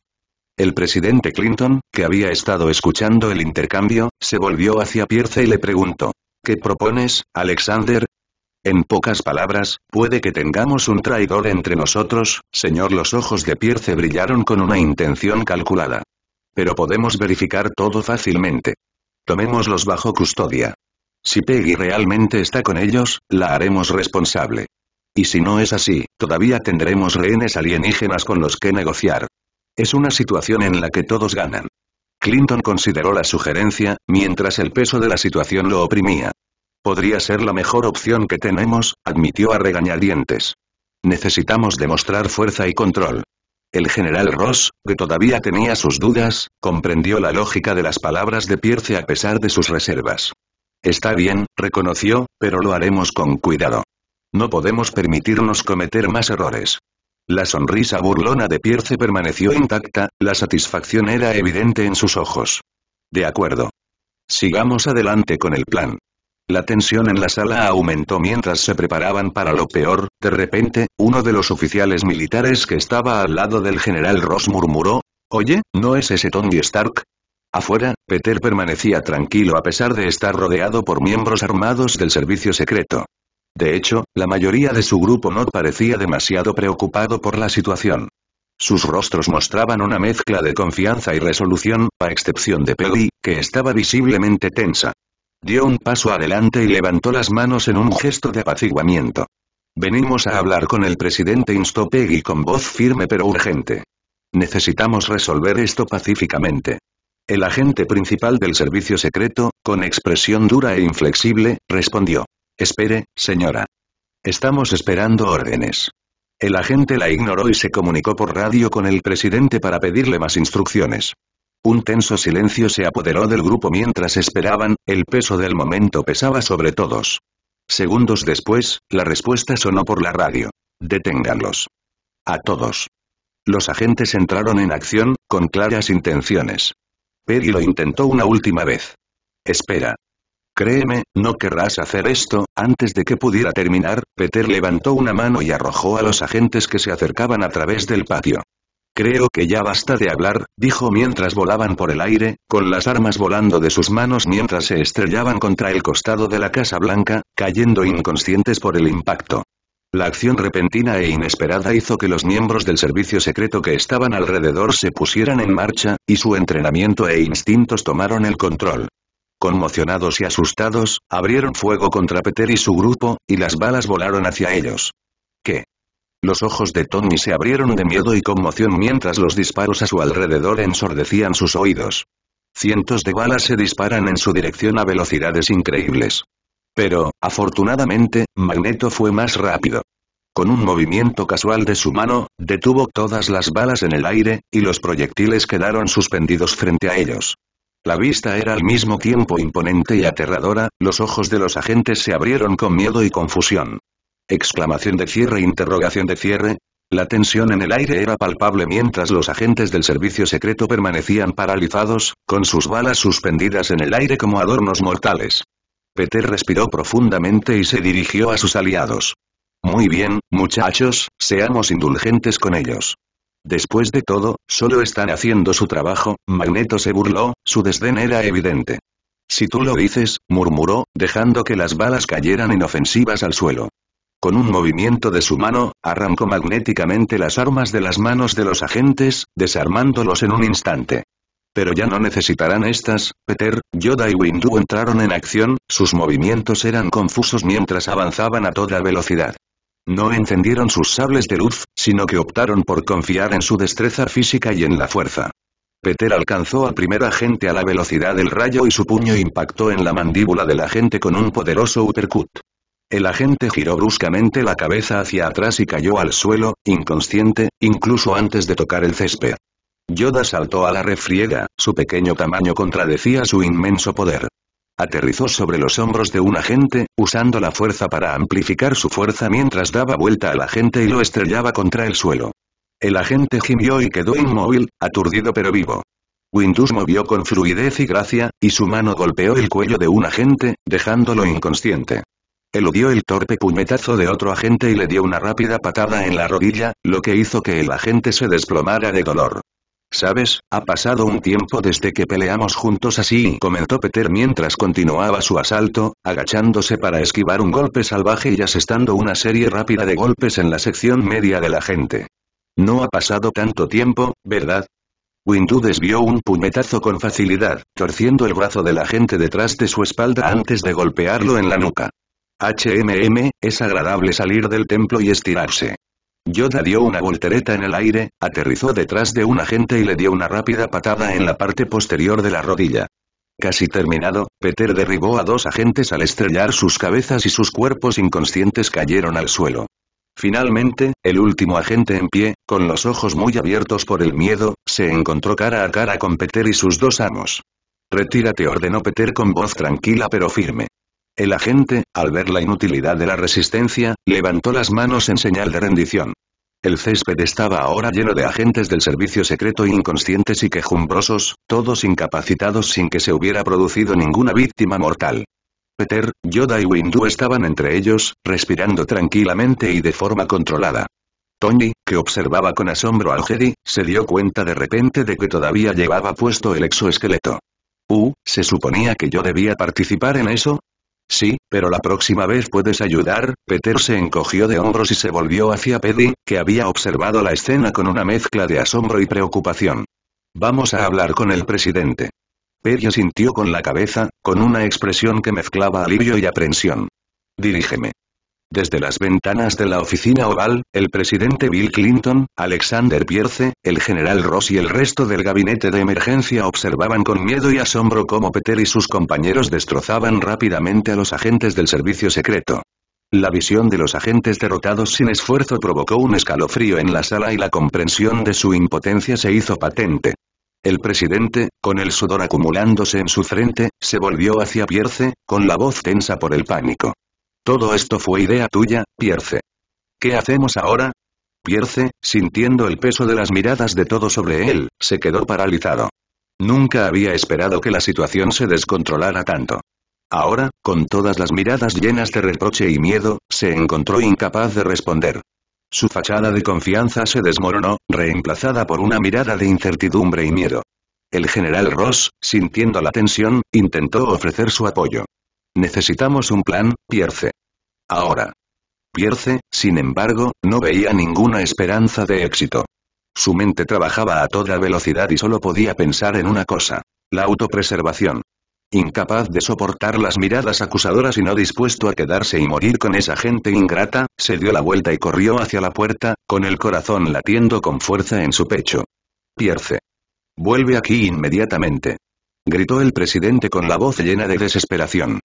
El presidente Clinton, que había estado escuchando el intercambio, se volvió hacia Pierce y le preguntó. ¿Qué propones, Alexander? En pocas palabras, puede que tengamos un traidor entre nosotros, señor. Los ojos de Pierce brillaron con una intención calculada. Pero podemos verificar todo fácilmente. Tomémoslos bajo custodia. Si Peggy realmente está con ellos, la haremos responsable. Y si no es así, todavía tendremos rehenes alienígenas con los que negociar. Es una situación en la que todos ganan. Clinton consideró la sugerencia, mientras el peso de la situación lo oprimía. Podría ser la mejor opción que tenemos, admitió a regañadientes. Necesitamos demostrar fuerza y control. El general Ross, que todavía tenía sus dudas, comprendió la lógica de las palabras de Pierce a pesar de sus reservas. Está bien, reconoció, pero lo haremos con cuidado. No podemos permitirnos cometer más errores. La sonrisa burlona de Pierce permaneció intacta, la satisfacción era evidente en sus ojos. De acuerdo. Sigamos adelante con el plan. La tensión en la sala aumentó mientras se preparaban para lo peor, de repente, uno de los oficiales militares que estaba al lado del general Ross murmuró, «Oye, ¿no es ese Tony Stark?» Afuera, Peter permanecía tranquilo a pesar de estar rodeado por miembros armados del servicio secreto. De hecho, la mayoría de su grupo no parecía demasiado preocupado por la situación. Sus rostros mostraban una mezcla de confianza y resolución, a excepción de Peggy, que estaba visiblemente tensa. Dio un paso adelante y levantó las manos en un gesto de apaciguamiento. Venimos a hablar con el presidente Instopegui con voz firme pero urgente. Necesitamos resolver esto pacíficamente. El agente principal del servicio secreto, con expresión dura e inflexible, respondió. Espere, señora. Estamos esperando órdenes. El agente la ignoró y se comunicó por radio con el presidente para pedirle más instrucciones. Un tenso silencio se apoderó del grupo mientras esperaban, el peso del momento pesaba sobre todos. Segundos después, la respuesta sonó por la radio. Deténganlos. A todos. Los agentes entraron en acción, con claras intenciones. Perry lo intentó una última vez. Espera. Créeme, no querrás hacer esto, antes de que pudiera terminar, Peter levantó una mano y arrojó a los agentes que se acercaban a través del patio. Creo que ya basta de hablar, dijo mientras volaban por el aire, con las armas volando de sus manos mientras se estrellaban contra el costado de la Casa Blanca, cayendo inconscientes por el impacto. La acción repentina e inesperada hizo que los miembros del servicio secreto que estaban alrededor se pusieran en marcha, y su entrenamiento e instintos tomaron el control. Conmocionados y asustados, abrieron fuego contra Peter y su grupo, y las balas volaron hacia ellos. ¿Qué? Los ojos de Tony se abrieron de miedo y conmoción mientras los disparos a su alrededor ensordecían sus oídos. Cientos de balas se disparan en su dirección a velocidades increíbles. Pero, afortunadamente, Magneto fue más rápido. Con un movimiento casual de su mano, detuvo todas las balas en el aire, y los proyectiles quedaron suspendidos frente a ellos. La vista era al mismo tiempo imponente y aterradora, los ojos de los agentes se abrieron con miedo y confusión. Exclamación de cierre, interrogación de cierre. La tensión en el aire era palpable mientras los agentes del servicio secreto permanecían paralizados, con sus balas suspendidas en el aire como adornos mortales. Peter respiró profundamente y se dirigió a sus aliados. Muy bien, muchachos, seamos indulgentes con ellos. Después de todo, solo están haciendo su trabajo, Magneto se burló, su desdén era evidente. Si tú lo dices, murmuró, dejando que las balas cayeran inofensivas al suelo. Con un movimiento de su mano, arrancó magnéticamente las armas de las manos de los agentes, desarmándolos en un instante. Pero ya no necesitarán estas, Peter, Yoda y Windu entraron en acción, sus movimientos eran confusos mientras avanzaban a toda velocidad. No encendieron sus sables de luz, sino que optaron por confiar en su destreza física y en la fuerza. Peter alcanzó al primer agente a la velocidad del rayo y su puño impactó en la mandíbula del agente con un poderoso uppercut. El agente giró bruscamente la cabeza hacia atrás y cayó al suelo, inconsciente, incluso antes de tocar el césped. Yoda saltó a la refriega, su pequeño tamaño contradecía su inmenso poder. Aterrizó sobre los hombros de un agente, usando la fuerza para amplificar su fuerza mientras daba vuelta al agente y lo estrellaba contra el suelo. El agente gimió y quedó inmóvil, aturdido pero vivo. Windus movió con fluidez y gracia, y su mano golpeó el cuello de un agente, dejándolo inconsciente. Eludió el torpe puñetazo de otro agente y le dio una rápida patada en la rodilla, lo que hizo que el agente se desplomara de dolor. «Sabes, ha pasado un tiempo desde que peleamos juntos así», comentó Peter mientras continuaba su asalto, agachándose para esquivar un golpe salvaje y asestando una serie rápida de golpes en la sección media de la gente. «No ha pasado tanto tiempo, ¿verdad?» Windu desvió un puñetazo con facilidad, torciendo el brazo del agente detrás de su espalda antes de golpearlo en la nuca. HMM, es agradable salir del templo y estirarse. Yoda dio una voltereta en el aire, aterrizó detrás de un agente y le dio una rápida patada en la parte posterior de la rodilla. Casi terminado, Peter derribó a dos agentes al estrellar sus cabezas y sus cuerpos inconscientes cayeron al suelo. Finalmente, el último agente en pie, con los ojos muy abiertos por el miedo, se encontró cara a cara con Peter y sus dos amos. Retírate ordenó Peter con voz tranquila pero firme. El agente, al ver la inutilidad de la resistencia, levantó las manos en señal de rendición. El césped estaba ahora lleno de agentes del servicio secreto inconscientes y quejumbrosos, todos incapacitados sin que se hubiera producido ninguna víctima mortal. Peter, Yoda y Windu estaban entre ellos, respirando tranquilamente y de forma controlada. Tony, que observaba con asombro al Jedi, se dio cuenta de repente de que todavía llevaba puesto el exoesqueleto. Uh, se suponía que yo debía participar en eso, Sí, pero la próxima vez puedes ayudar, Peter se encogió de hombros y se volvió hacia Peddy, que había observado la escena con una mezcla de asombro y preocupación. Vamos a hablar con el presidente. Peddy sintió con la cabeza, con una expresión que mezclaba alivio y aprensión. Dirígeme. Desde las ventanas de la oficina oval, el presidente Bill Clinton, Alexander Pierce, el general Ross y el resto del gabinete de emergencia observaban con miedo y asombro cómo Peter y sus compañeros destrozaban rápidamente a los agentes del servicio secreto. La visión de los agentes derrotados sin esfuerzo provocó un escalofrío en la sala y la comprensión de su impotencia se hizo patente. El presidente, con el sudor acumulándose en su frente, se volvió hacia Pierce, con la voz tensa por el pánico. Todo esto fue idea tuya, Pierce. ¿Qué hacemos ahora? Pierce, sintiendo el peso de las miradas de todo sobre él, se quedó paralizado. Nunca había esperado que la situación se descontrolara tanto. Ahora, con todas las miradas llenas de reproche y miedo, se encontró incapaz de responder. Su fachada de confianza se desmoronó, reemplazada por una mirada de incertidumbre y miedo. El general Ross, sintiendo la tensión, intentó ofrecer su apoyo. Necesitamos un plan, Pierce. Ahora. Pierce, sin embargo, no veía ninguna esperanza de éxito. Su mente trabajaba a toda velocidad y solo podía pensar en una cosa. La autopreservación. Incapaz de soportar las miradas acusadoras y no dispuesto a quedarse y morir con esa gente ingrata, se dio la vuelta y corrió hacia la puerta, con el corazón latiendo con fuerza en su pecho. Pierce. Vuelve aquí inmediatamente. Gritó el presidente con la voz llena de desesperación.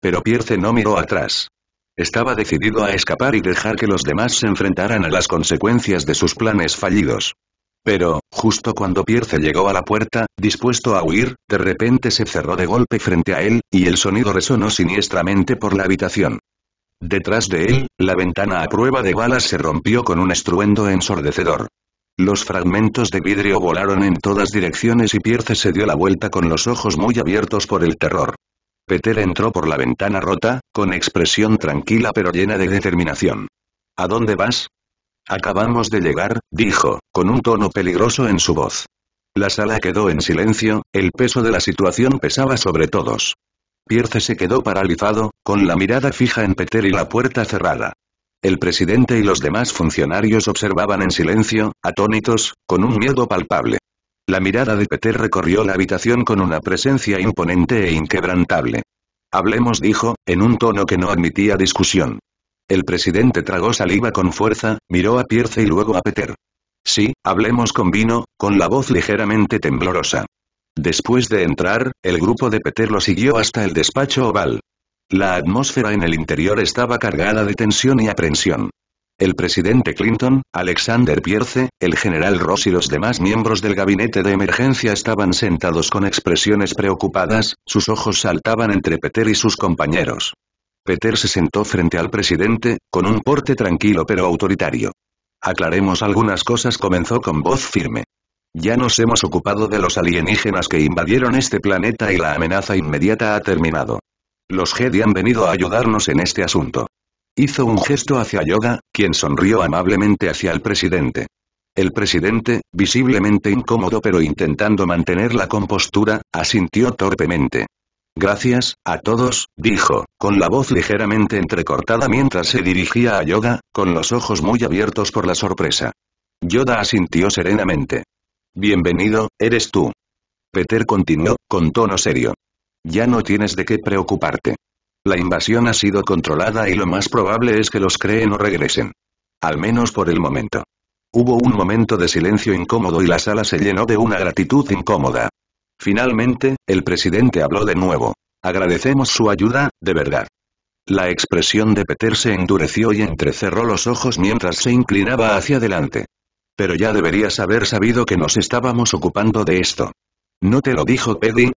Pero Pierce no miró atrás. Estaba decidido a escapar y dejar que los demás se enfrentaran a las consecuencias de sus planes fallidos. Pero, justo cuando Pierce llegó a la puerta, dispuesto a huir, de repente se cerró de golpe frente a él, y el sonido resonó siniestramente por la habitación. Detrás de él, la ventana a prueba de balas se rompió con un estruendo ensordecedor. Los fragmentos de vidrio volaron en todas direcciones y Pierce se dio la vuelta con los ojos muy abiertos por el terror. Peter entró por la ventana rota, con expresión tranquila pero llena de determinación. ¿A dónde vas? Acabamos de llegar, dijo, con un tono peligroso en su voz. La sala quedó en silencio, el peso de la situación pesaba sobre todos. Pierce se quedó paralizado, con la mirada fija en Peter y la puerta cerrada. El presidente y los demás funcionarios observaban en silencio, atónitos, con un miedo palpable. La mirada de Peter recorrió la habitación con una presencia imponente e inquebrantable. Hablemos dijo, en un tono que no admitía discusión. El presidente tragó saliva con fuerza, miró a Pierce y luego a Peter. Sí, hablemos con vino, con la voz ligeramente temblorosa. Después de entrar, el grupo de Peter lo siguió hasta el despacho oval. La atmósfera en el interior estaba cargada de tensión y aprensión el presidente Clinton, Alexander Pierce, el general Ross y los demás miembros del gabinete de emergencia estaban sentados con expresiones preocupadas, sus ojos saltaban entre Peter y sus compañeros. Peter se sentó frente al presidente, con un porte tranquilo pero autoritario. Aclaremos algunas cosas comenzó con voz firme. Ya nos hemos ocupado de los alienígenas que invadieron este planeta y la amenaza inmediata ha terminado. Los Jedi han venido a ayudarnos en este asunto. Hizo un gesto hacia Yoga, quien sonrió amablemente hacia el presidente. El presidente, visiblemente incómodo pero intentando mantener la compostura, asintió torpemente. Gracias, a todos, dijo, con la voz ligeramente entrecortada mientras se dirigía a Yoga, con los ojos muy abiertos por la sorpresa. Yoda asintió serenamente. Bienvenido, eres tú. Peter continuó, con tono serio. Ya no tienes de qué preocuparte. La invasión ha sido controlada y lo más probable es que los creen o regresen. Al menos por el momento. Hubo un momento de silencio incómodo y la sala se llenó de una gratitud incómoda. Finalmente, el presidente habló de nuevo. Agradecemos su ayuda, de verdad. La expresión de Peter se endureció y entrecerró los ojos mientras se inclinaba hacia adelante. Pero ya deberías haber sabido que nos estábamos ocupando de esto. ¿No te lo dijo Peddy?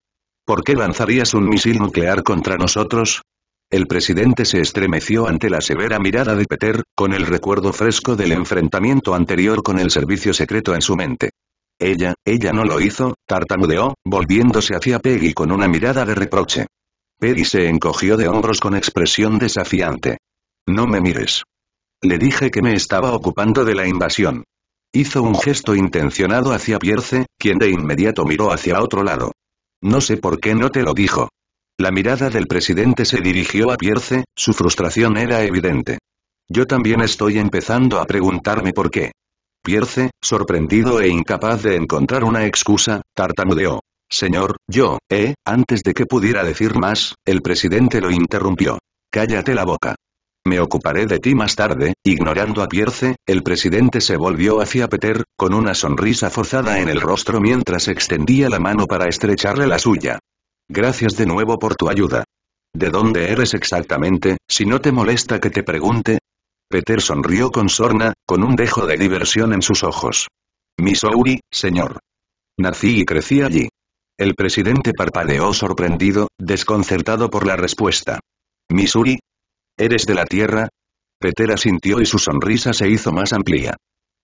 ¿Por qué lanzarías un misil nuclear contra nosotros? El presidente se estremeció ante la severa mirada de Peter, con el recuerdo fresco del enfrentamiento anterior con el servicio secreto en su mente. Ella, ella no lo hizo, tartamudeó, volviéndose hacia Peggy con una mirada de reproche. Peggy se encogió de hombros con expresión desafiante. No me mires. Le dije que me estaba ocupando de la invasión. Hizo un gesto intencionado hacia Pierce, quien de inmediato miró hacia otro lado. No sé por qué no te lo dijo. La mirada del presidente se dirigió a Pierce, su frustración era evidente. Yo también estoy empezando a preguntarme por qué. Pierce, sorprendido e incapaz de encontrar una excusa, tartamudeó. Señor, yo, eh, antes de que pudiera decir más, el presidente lo interrumpió. Cállate la boca. Me ocuparé de ti más tarde, ignorando a Pierce, el presidente se volvió hacia Peter, con una sonrisa forzada en el rostro mientras extendía la mano para estrecharle la suya. Gracias de nuevo por tu ayuda. ¿De dónde eres exactamente, si no te molesta que te pregunte? Peter sonrió con sorna, con un dejo de diversión en sus ojos. Missouri, señor. Nací y crecí allí. El presidente parpadeó sorprendido, desconcertado por la respuesta. Missouri. ¿Eres de la Tierra? Peter asintió y su sonrisa se hizo más amplia.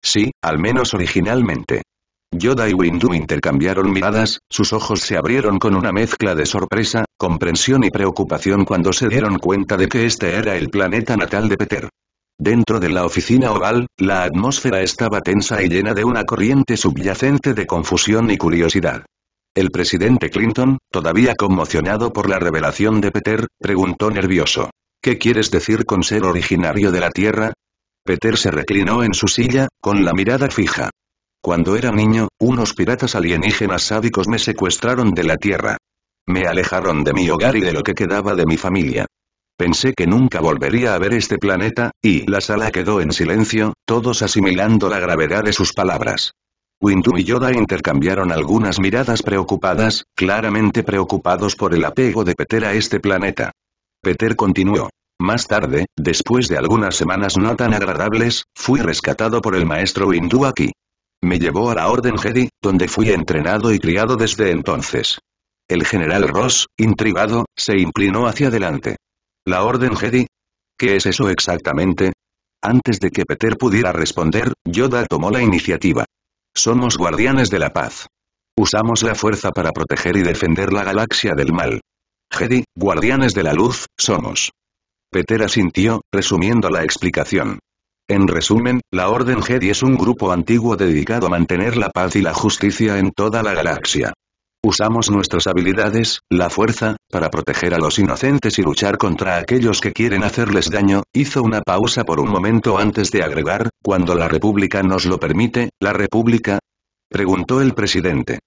Sí, al menos originalmente. Yoda y Windu intercambiaron miradas, sus ojos se abrieron con una mezcla de sorpresa, comprensión y preocupación cuando se dieron cuenta de que este era el planeta natal de Peter. Dentro de la oficina oval, la atmósfera estaba tensa y llena de una corriente subyacente de confusión y curiosidad. El presidente Clinton, todavía conmocionado por la revelación de Peter, preguntó nervioso. ¿Qué quieres decir con ser originario de la Tierra? Peter se reclinó en su silla, con la mirada fija. Cuando era niño, unos piratas alienígenas sádicos me secuestraron de la Tierra. Me alejaron de mi hogar y de lo que quedaba de mi familia. Pensé que nunca volvería a ver este planeta, y la sala quedó en silencio, todos asimilando la gravedad de sus palabras. Windu y Yoda intercambiaron algunas miradas preocupadas, claramente preocupados por el apego de Peter a este planeta. Peter continuó. Más tarde, después de algunas semanas no tan agradables, fui rescatado por el maestro Windu aquí. Me llevó a la Orden Jedi, donde fui entrenado y criado desde entonces. El general Ross, intrigado, se inclinó hacia adelante. ¿La Orden Jedi? ¿Qué es eso exactamente? Antes de que Peter pudiera responder, Yoda tomó la iniciativa. Somos guardianes de la paz. Usamos la fuerza para proteger y defender la galaxia del mal. Jedi, guardianes de la luz, somos. Peter asintió, resumiendo la explicación. En resumen, la Orden Jedi es un grupo antiguo dedicado a mantener la paz y la justicia en toda la galaxia. Usamos nuestras habilidades, la fuerza, para proteger a los inocentes y luchar contra aquellos que quieren hacerles daño, hizo una pausa por un momento antes de agregar, cuando la República nos lo permite, ¿la República? Preguntó el presidente.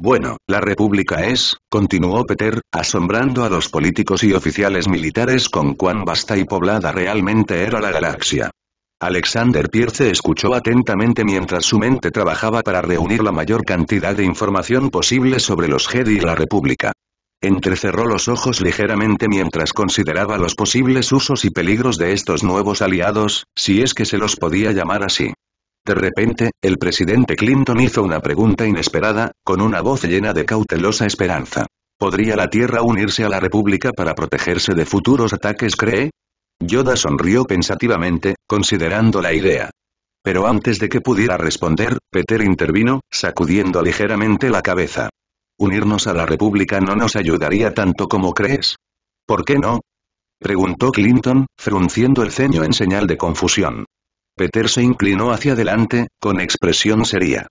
Bueno, la República es, continuó Peter, asombrando a los políticos y oficiales militares con cuán vasta y poblada realmente era la galaxia. Alexander Pierce escuchó atentamente mientras su mente trabajaba para reunir la mayor cantidad de información posible sobre los Jedi y la República. Entrecerró los ojos ligeramente mientras consideraba los posibles usos y peligros de estos nuevos aliados, si es que se los podía llamar así. De repente, el presidente Clinton hizo una pregunta inesperada, con una voz llena de cautelosa esperanza. ¿Podría la Tierra unirse a la República para protegerse de futuros ataques cree? Yoda sonrió pensativamente, considerando la idea. Pero antes de que pudiera responder, Peter intervino, sacudiendo ligeramente la cabeza. Unirnos a la República no nos ayudaría tanto como crees. ¿Por qué no? Preguntó Clinton, frunciendo el ceño en señal de confusión. Peter se inclinó hacia adelante, con expresión seria.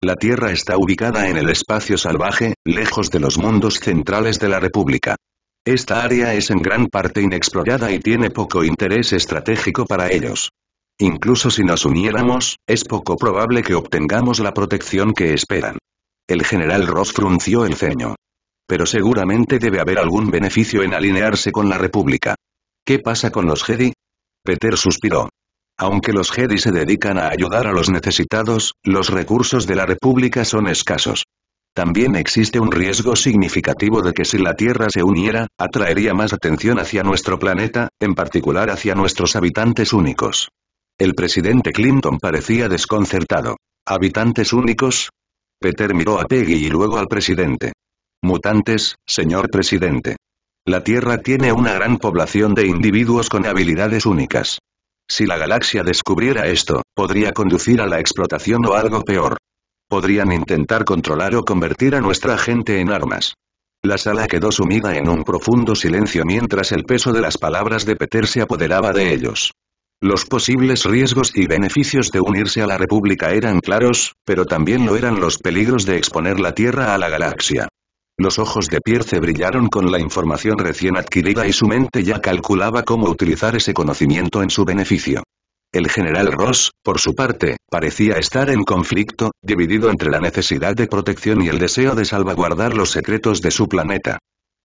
La Tierra está ubicada en el espacio salvaje, lejos de los mundos centrales de la República. Esta área es en gran parte inexplorada y tiene poco interés estratégico para ellos. Incluso si nos uniéramos, es poco probable que obtengamos la protección que esperan. El general Ross frunció el ceño. Pero seguramente debe haber algún beneficio en alinearse con la República. ¿Qué pasa con los Jedi? Peter suspiró. Aunque los Jedi se dedican a ayudar a los necesitados, los recursos de la República son escasos. También existe un riesgo significativo de que si la Tierra se uniera, atraería más atención hacia nuestro planeta, en particular hacia nuestros habitantes únicos. El presidente Clinton parecía desconcertado. ¿Habitantes únicos? Peter miró a Peggy y luego al presidente. Mutantes, señor presidente. La Tierra tiene una gran población de individuos con habilidades únicas. Si la galaxia descubriera esto, podría conducir a la explotación o algo peor. Podrían intentar controlar o convertir a nuestra gente en armas. La sala quedó sumida en un profundo silencio mientras el peso de las palabras de Peter se apoderaba de ellos. Los posibles riesgos y beneficios de unirse a la República eran claros, pero también lo eran los peligros de exponer la Tierra a la galaxia. Los ojos de Pierce brillaron con la información recién adquirida y su mente ya calculaba cómo utilizar ese conocimiento en su beneficio. El general Ross, por su parte, parecía estar en conflicto, dividido entre la necesidad de protección y el deseo de salvaguardar los secretos de su planeta.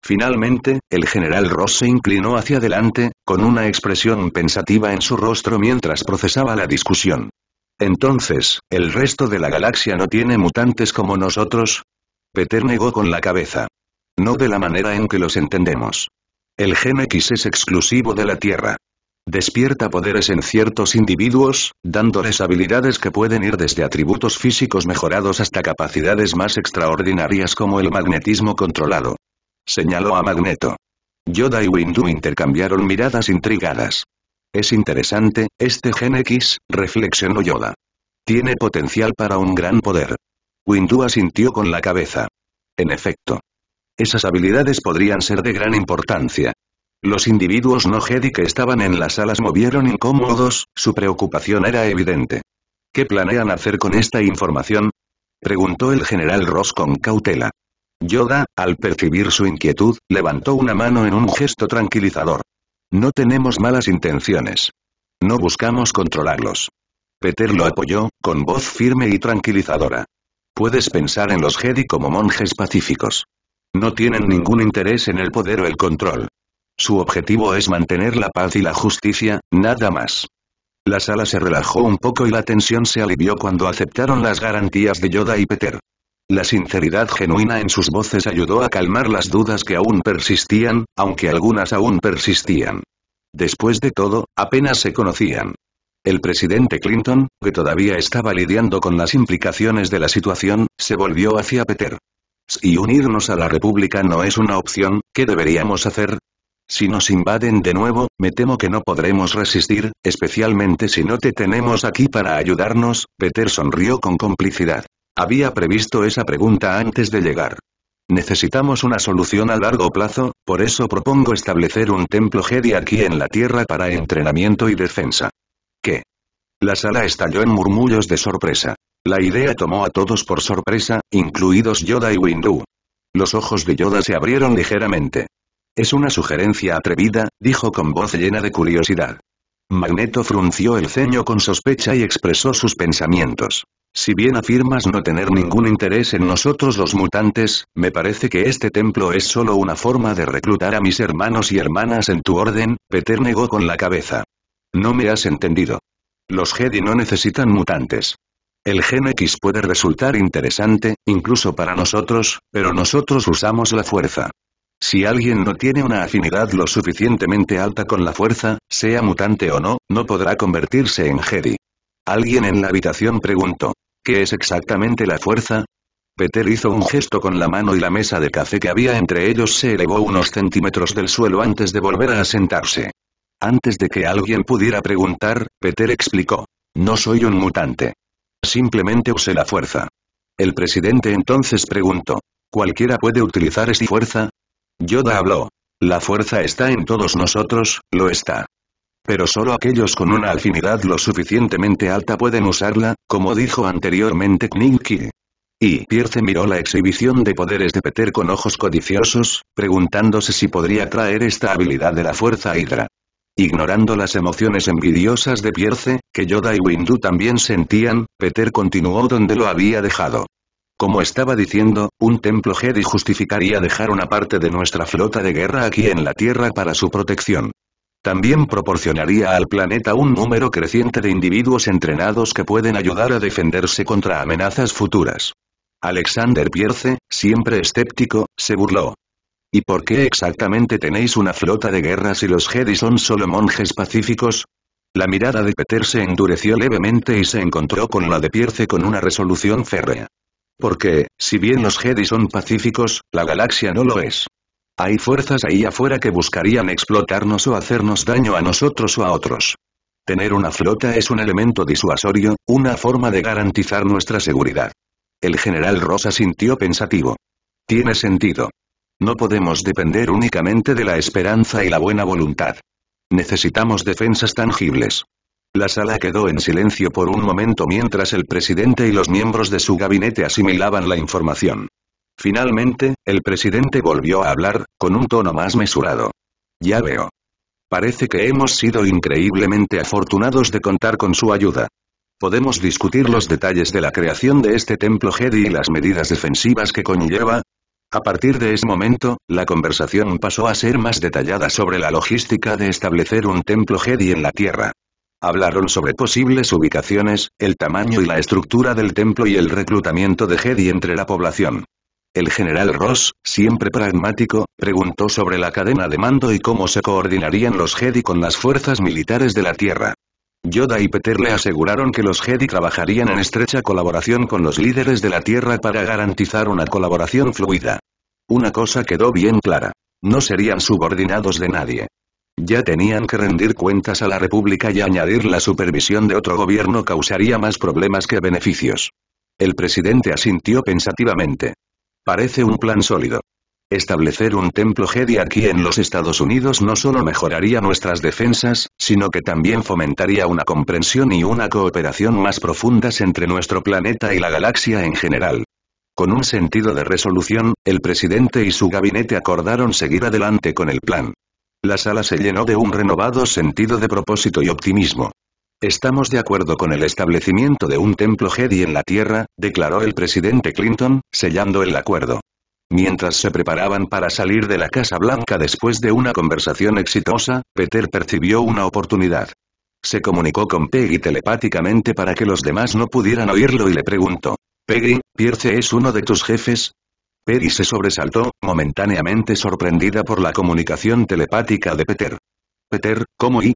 Finalmente, el general Ross se inclinó hacia adelante, con una expresión pensativa en su rostro mientras procesaba la discusión. Entonces, ¿el resto de la galaxia no tiene mutantes como nosotros? Peter negó con la cabeza. No de la manera en que los entendemos. El gen X es exclusivo de la Tierra. Despierta poderes en ciertos individuos, dándoles habilidades que pueden ir desde atributos físicos mejorados hasta capacidades más extraordinarias como el magnetismo controlado. Señaló a Magneto. Yoda y Windu intercambiaron miradas intrigadas. Es interesante, este Gen X, reflexionó Yoda. Tiene potencial para un gran poder. Windu asintió con la cabeza. En efecto. Esas habilidades podrían ser de gran importancia. Los individuos no Jedi que estaban en las salas movieron incómodos, su preocupación era evidente. ¿Qué planean hacer con esta información? Preguntó el general Ross con cautela. Yoda, al percibir su inquietud, levantó una mano en un gesto tranquilizador. No tenemos malas intenciones. No buscamos controlarlos. Peter lo apoyó, con voz firme y tranquilizadora. Puedes pensar en los Jedi como monjes pacíficos. No tienen ningún interés en el poder o el control. Su objetivo es mantener la paz y la justicia, nada más. La sala se relajó un poco y la tensión se alivió cuando aceptaron las garantías de Yoda y Peter. La sinceridad genuina en sus voces ayudó a calmar las dudas que aún persistían, aunque algunas aún persistían. Después de todo, apenas se conocían. El presidente Clinton, que todavía estaba lidiando con las implicaciones de la situación, se volvió hacia Peter. Si unirnos a la República no es una opción, ¿qué deberíamos hacer? Si nos invaden de nuevo, me temo que no podremos resistir, especialmente si no te tenemos aquí para ayudarnos, Peter sonrió con complicidad. Había previsto esa pregunta antes de llegar. Necesitamos una solución a largo plazo, por eso propongo establecer un templo Jedi aquí en la Tierra para entrenamiento y defensa. ¿Qué? La sala estalló en murmullos de sorpresa. La idea tomó a todos por sorpresa, incluidos Yoda y Windu. Los ojos de Yoda se abrieron ligeramente. Es una sugerencia atrevida, dijo con voz llena de curiosidad. Magneto frunció el ceño con sospecha y expresó sus pensamientos. Si bien afirmas no tener ningún interés en nosotros los mutantes, me parece que este templo es solo una forma de reclutar a mis hermanos y hermanas en tu orden, Peter negó con la cabeza. No me has entendido. Los Jedi no necesitan mutantes. El Gen X puede resultar interesante, incluso para nosotros, pero nosotros usamos la fuerza. Si alguien no tiene una afinidad lo suficientemente alta con la fuerza, sea mutante o no, no podrá convertirse en Jedi. Alguien en la habitación preguntó, ¿qué es exactamente la fuerza? Peter hizo un gesto con la mano y la mesa de café que había entre ellos se elevó unos centímetros del suelo antes de volver a sentarse. Antes de que alguien pudiera preguntar, Peter explicó, no soy un mutante. Simplemente usé la fuerza. El presidente entonces preguntó, ¿cualquiera puede utilizar esta fuerza? Yoda habló. La fuerza está en todos nosotros, lo está. Pero solo aquellos con una afinidad lo suficientemente alta pueden usarla, como dijo anteriormente Kninkey. Y Pierce miró la exhibición de poderes de Peter con ojos codiciosos, preguntándose si podría traer esta habilidad de la fuerza Hydra. Ignorando las emociones envidiosas de Pierce, que Yoda y Windu también sentían, Peter continuó donde lo había dejado. Como estaba diciendo, un templo Jedi justificaría dejar una parte de nuestra flota de guerra aquí en la Tierra para su protección. También proporcionaría al planeta un número creciente de individuos entrenados que pueden ayudar a defenderse contra amenazas futuras. Alexander Pierce, siempre escéptico, se burló. ¿Y por qué exactamente tenéis una flota de guerra si los Jedi son solo monjes pacíficos? La mirada de Peter se endureció levemente y se encontró con la de Pierce con una resolución férrea. Porque, si bien los Jedi son pacíficos, la galaxia no lo es. Hay fuerzas ahí afuera que buscarían explotarnos o hacernos daño a nosotros o a otros. Tener una flota es un elemento disuasorio, una forma de garantizar nuestra seguridad. El general Rosa sintió pensativo. Tiene sentido. No podemos depender únicamente de la esperanza y la buena voluntad. Necesitamos defensas tangibles. La sala quedó en silencio por un momento mientras el presidente y los miembros de su gabinete asimilaban la información. Finalmente, el presidente volvió a hablar, con un tono más mesurado. Ya veo. Parece que hemos sido increíblemente afortunados de contar con su ayuda. ¿Podemos discutir los detalles de la creación de este templo Jedi y las medidas defensivas que conlleva? A partir de ese momento, la conversación pasó a ser más detallada sobre la logística de establecer un templo Jedi en la Tierra. Hablaron sobre posibles ubicaciones, el tamaño y la estructura del templo y el reclutamiento de Jedi entre la población. El general Ross, siempre pragmático, preguntó sobre la cadena de mando y cómo se coordinarían los Jedi con las fuerzas militares de la Tierra. Yoda y Peter le aseguraron que los Jedi trabajarían en estrecha colaboración con los líderes de la Tierra para garantizar una colaboración fluida. Una cosa quedó bien clara. No serían subordinados de nadie. Ya tenían que rendir cuentas a la República y añadir la supervisión de otro gobierno causaría más problemas que beneficios. El presidente asintió pensativamente. Parece un plan sólido. Establecer un templo Jedi aquí en los Estados Unidos no solo mejoraría nuestras defensas, sino que también fomentaría una comprensión y una cooperación más profundas entre nuestro planeta y la galaxia en general. Con un sentido de resolución, el presidente y su gabinete acordaron seguir adelante con el plan. La sala se llenó de un renovado sentido de propósito y optimismo. Estamos de acuerdo con el establecimiento de un templo Jedi en la Tierra, declaró el presidente Clinton, sellando el acuerdo. Mientras se preparaban para salir de la Casa Blanca después de una conversación exitosa, Peter percibió una oportunidad. Se comunicó con Peggy telepáticamente para que los demás no pudieran oírlo y le preguntó. Peggy, Pierce es uno de tus jefes, Perry se sobresaltó, momentáneamente sorprendida por la comunicación telepática de Peter. Peter, ¿cómo y?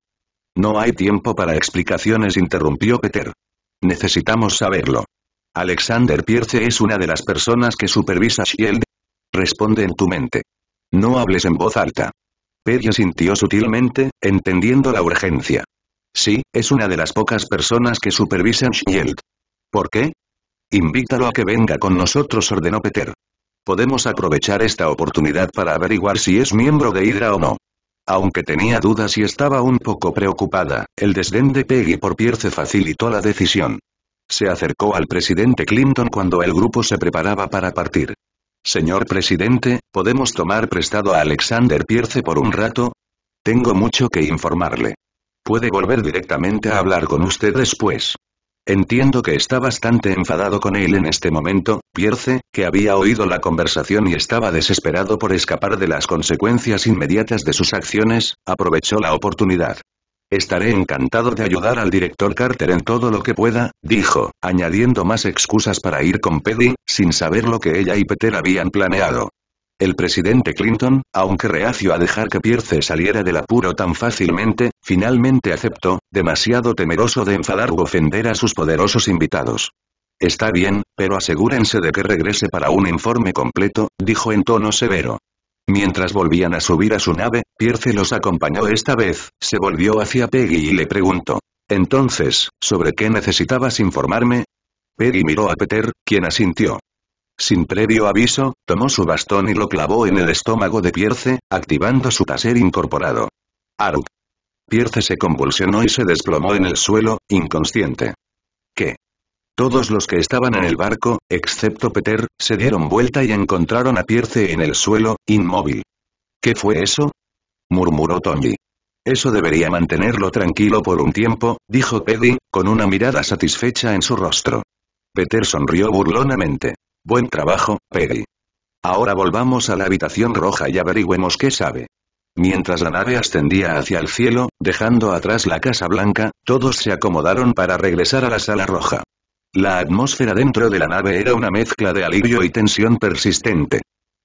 No hay tiempo para explicaciones, interrumpió Peter. Necesitamos saberlo. Alexander Pierce es una de las personas que supervisa Shield. Responde en tu mente. No hables en voz alta. Perry sintió sutilmente, entendiendo la urgencia. Sí, es una de las pocas personas que supervisan Shield. ¿Por qué? Invítalo a que venga con nosotros, ordenó Peter. Podemos aprovechar esta oportunidad para averiguar si es miembro de Hydra o no. Aunque tenía dudas y estaba un poco preocupada, el desdén de Peggy por Pierce facilitó la decisión. Se acercó al presidente Clinton cuando el grupo se preparaba para partir. Señor presidente, ¿podemos tomar prestado a Alexander Pierce por un rato? Tengo mucho que informarle. Puede volver directamente a hablar con usted después. Entiendo que está bastante enfadado con él en este momento, Pierce, que había oído la conversación y estaba desesperado por escapar de las consecuencias inmediatas de sus acciones, aprovechó la oportunidad. Estaré encantado de ayudar al director Carter en todo lo que pueda, dijo, añadiendo más excusas para ir con Peggy, sin saber lo que ella y Peter habían planeado. El presidente Clinton, aunque reacio a dejar que Pierce saliera del apuro tan fácilmente, finalmente aceptó, demasiado temeroso de enfadar u ofender a sus poderosos invitados. Está bien, pero asegúrense de que regrese para un informe completo, dijo en tono severo. Mientras volvían a subir a su nave, Pierce los acompañó esta vez, se volvió hacia Peggy y le preguntó. Entonces, ¿sobre qué necesitabas informarme? Peggy miró a Peter, quien asintió sin previo aviso, tomó su bastón y lo clavó en el estómago de Pierce, activando su taser incorporado. Aruk. Pierce se convulsionó y se desplomó en el suelo, inconsciente. ¿Qué? Todos los que estaban en el barco, excepto Peter, se dieron vuelta y encontraron a Pierce en el suelo, inmóvil. ¿Qué fue eso? murmuró Tommy. Eso debería mantenerlo tranquilo por un tiempo, dijo Peddy, con una mirada satisfecha en su rostro. Peter sonrió burlonamente. Buen trabajo, Peggy. Ahora volvamos a la habitación roja y averigüemos qué sabe. Mientras la nave ascendía hacia el cielo, dejando atrás la Casa Blanca, todos se acomodaron para regresar a la sala roja. La atmósfera dentro de la nave era una mezcla de alivio y tensión persistente.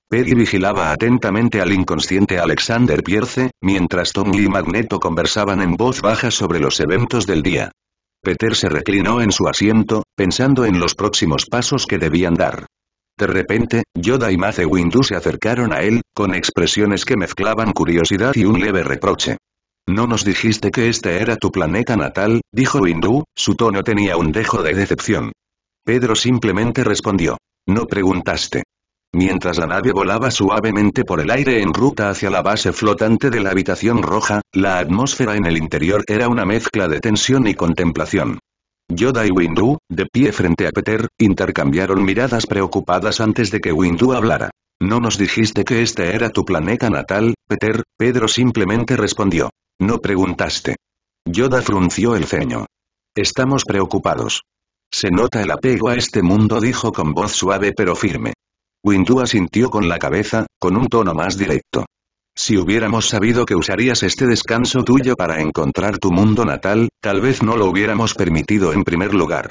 Peggy vigilaba atentamente al inconsciente Alexander Pierce, mientras Tom y Magneto conversaban en voz baja sobre los eventos del día. Peter se reclinó en su asiento, pensando en los próximos pasos que debían dar. De repente, Yoda y Mace Windu se acercaron a él, con expresiones que mezclaban curiosidad y un leve reproche. «No nos dijiste que este era tu planeta natal», dijo Windu, su tono tenía un dejo de decepción. Pedro simplemente respondió. «No preguntaste». Mientras la nave volaba suavemente por el aire en ruta hacia la base flotante de la habitación roja, la atmósfera en el interior era una mezcla de tensión y contemplación. Yoda y Windu, de pie frente a Peter, intercambiaron miradas preocupadas antes de que Windu hablara. No nos dijiste que este era tu planeta natal, Peter, Pedro simplemente respondió. No preguntaste. Yoda frunció el ceño. Estamos preocupados. Se nota el apego a este mundo dijo con voz suave pero firme. Windu asintió con la cabeza, con un tono más directo. Si hubiéramos sabido que usarías este descanso tuyo para encontrar tu mundo natal, tal vez no lo hubiéramos permitido en primer lugar.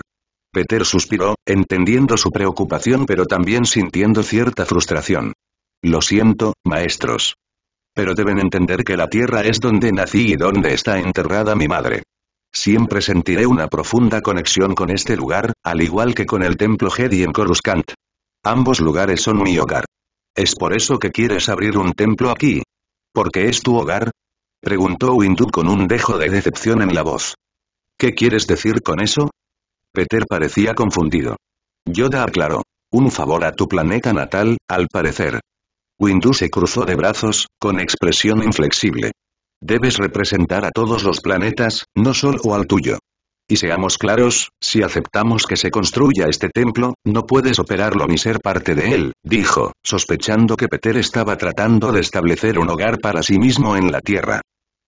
Peter suspiró, entendiendo su preocupación pero también sintiendo cierta frustración. Lo siento, maestros. Pero deben entender que la tierra es donde nací y donde está enterrada mi madre. Siempre sentiré una profunda conexión con este lugar, al igual que con el templo Jedi en Coruscant. Ambos lugares son mi hogar. ¿Es por eso que quieres abrir un templo aquí? ¿Porque es tu hogar? Preguntó Windu con un dejo de decepción en la voz. ¿Qué quieres decir con eso? Peter parecía confundido. Yoda aclaró. Un favor a tu planeta natal, al parecer. Windu se cruzó de brazos, con expresión inflexible. Debes representar a todos los planetas, no solo al tuyo. Y seamos claros, si aceptamos que se construya este templo, no puedes operarlo ni ser parte de él, dijo, sospechando que Peter estaba tratando de establecer un hogar para sí mismo en la tierra.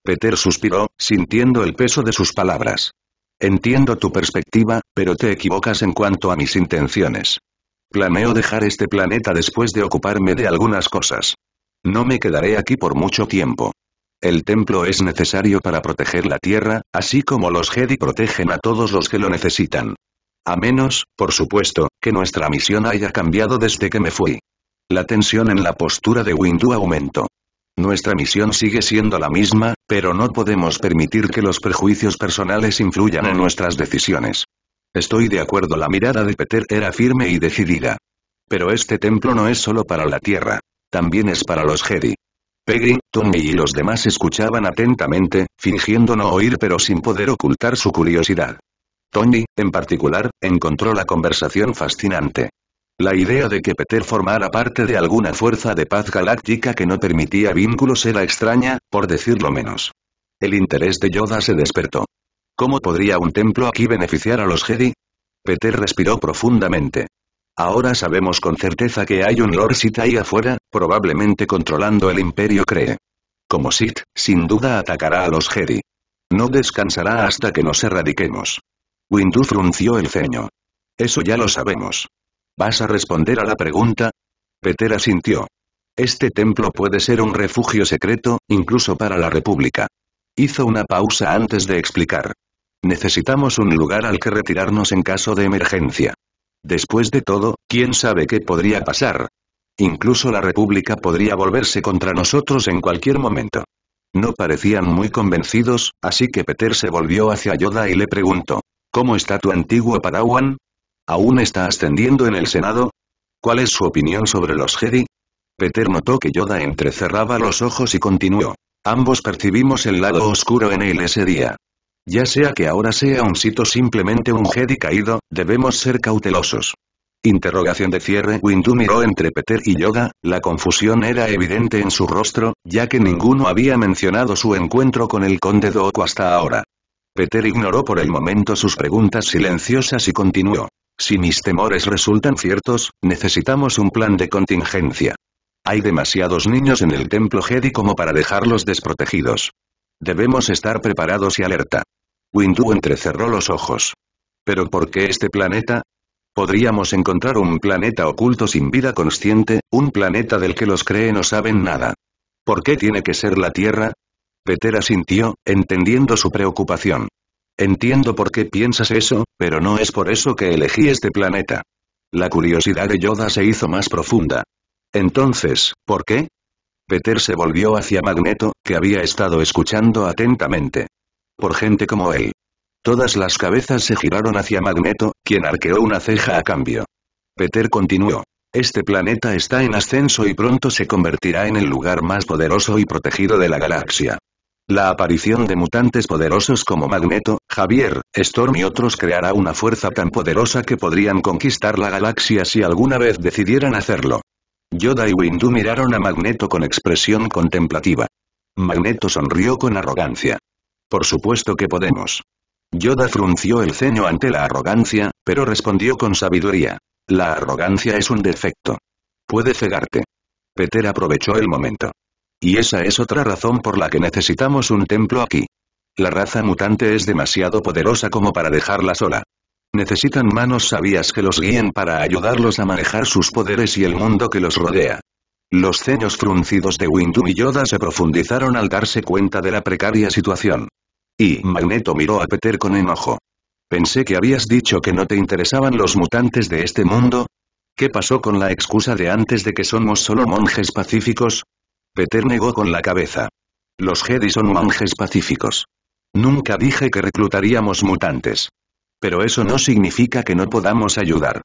Peter suspiró, sintiendo el peso de sus palabras. Entiendo tu perspectiva, pero te equivocas en cuanto a mis intenciones. Planeo dejar este planeta después de ocuparme de algunas cosas. No me quedaré aquí por mucho tiempo. El templo es necesario para proteger la tierra, así como los Jedi protegen a todos los que lo necesitan. A menos, por supuesto, que nuestra misión haya cambiado desde que me fui. La tensión en la postura de Windu aumentó. Nuestra misión sigue siendo la misma, pero no podemos permitir que los prejuicios personales influyan en nuestras decisiones. Estoy de acuerdo, la mirada de Peter era firme y decidida. Pero este templo no es solo para la Tierra. También es para los Jedi. Peggy, Tony y los demás escuchaban atentamente, fingiendo no oír pero sin poder ocultar su curiosidad. Tony, en particular, encontró la conversación fascinante. La idea de que Peter formara parte de alguna fuerza de paz galáctica que no permitía vínculos era extraña, por decirlo menos. El interés de Yoda se despertó. ¿Cómo podría un templo aquí beneficiar a los Jedi? Peter respiró profundamente. Ahora sabemos con certeza que hay un Lord Sith ahí afuera, probablemente controlando el Imperio Cree. Como Sith, sin duda atacará a los Jedi. No descansará hasta que nos erradiquemos. Windu frunció el ceño. Eso ya lo sabemos. ¿Vas a responder a la pregunta? Peter sintió. Este templo puede ser un refugio secreto, incluso para la República. Hizo una pausa antes de explicar. Necesitamos un lugar al que retirarnos en caso de emergencia. Después de todo, ¿quién sabe qué podría pasar? Incluso la República podría volverse contra nosotros en cualquier momento. No parecían muy convencidos, así que Peter se volvió hacia Yoda y le preguntó, ¿Cómo está tu antiguo Padawan? ¿Aún está ascendiendo en el Senado? ¿Cuál es su opinión sobre los Jedi? Peter notó que Yoda entrecerraba los ojos y continuó. Ambos percibimos el lado oscuro en él ese día. Ya sea que ahora sea un sitio simplemente un Jedi caído, debemos ser cautelosos. Interrogación de cierre Windu miró entre Peter y Yoga, la confusión era evidente en su rostro, ya que ninguno había mencionado su encuentro con el conde Dooku hasta ahora. Peter ignoró por el momento sus preguntas silenciosas y continuó. Si mis temores resultan ciertos, necesitamos un plan de contingencia. Hay demasiados niños en el templo Jedi como para dejarlos desprotegidos. Debemos estar preparados y alerta. Windu entrecerró los ojos. ¿Pero por qué este planeta? Podríamos encontrar un planeta oculto sin vida consciente, un planeta del que los cree no saben nada. ¿Por qué tiene que ser la Tierra? Petera sintió, entendiendo su preocupación. Entiendo por qué piensas eso, pero no es por eso que elegí este planeta. La curiosidad de Yoda se hizo más profunda. Entonces, ¿por qué? Peter se volvió hacia Magneto, que había estado escuchando atentamente. Por gente como él. Todas las cabezas se giraron hacia Magneto, quien arqueó una ceja a cambio. Peter continuó. Este planeta está en ascenso y pronto se convertirá en el lugar más poderoso y protegido de la galaxia. La aparición de mutantes poderosos como Magneto, Javier, Storm y otros creará una fuerza tan poderosa que podrían conquistar la galaxia si alguna vez decidieran hacerlo. Yoda y Windu miraron a Magneto con expresión contemplativa. Magneto sonrió con arrogancia. Por supuesto que podemos. Yoda frunció el ceño ante la arrogancia, pero respondió con sabiduría. La arrogancia es un defecto. Puede cegarte. Peter aprovechó el momento. Y esa es otra razón por la que necesitamos un templo aquí. La raza mutante es demasiado poderosa como para dejarla sola. Necesitan manos sabias que los guíen para ayudarlos a manejar sus poderes y el mundo que los rodea. Los ceños fruncidos de Windu y Yoda se profundizaron al darse cuenta de la precaria situación. Y Magneto miró a Peter con enojo. Pensé que habías dicho que no te interesaban los mutantes de este mundo. ¿Qué pasó con la excusa de antes de que somos solo monjes pacíficos? Peter negó con la cabeza. Los Jedi son monjes pacíficos. Nunca dije que reclutaríamos mutantes. Pero eso no significa que no podamos ayudar.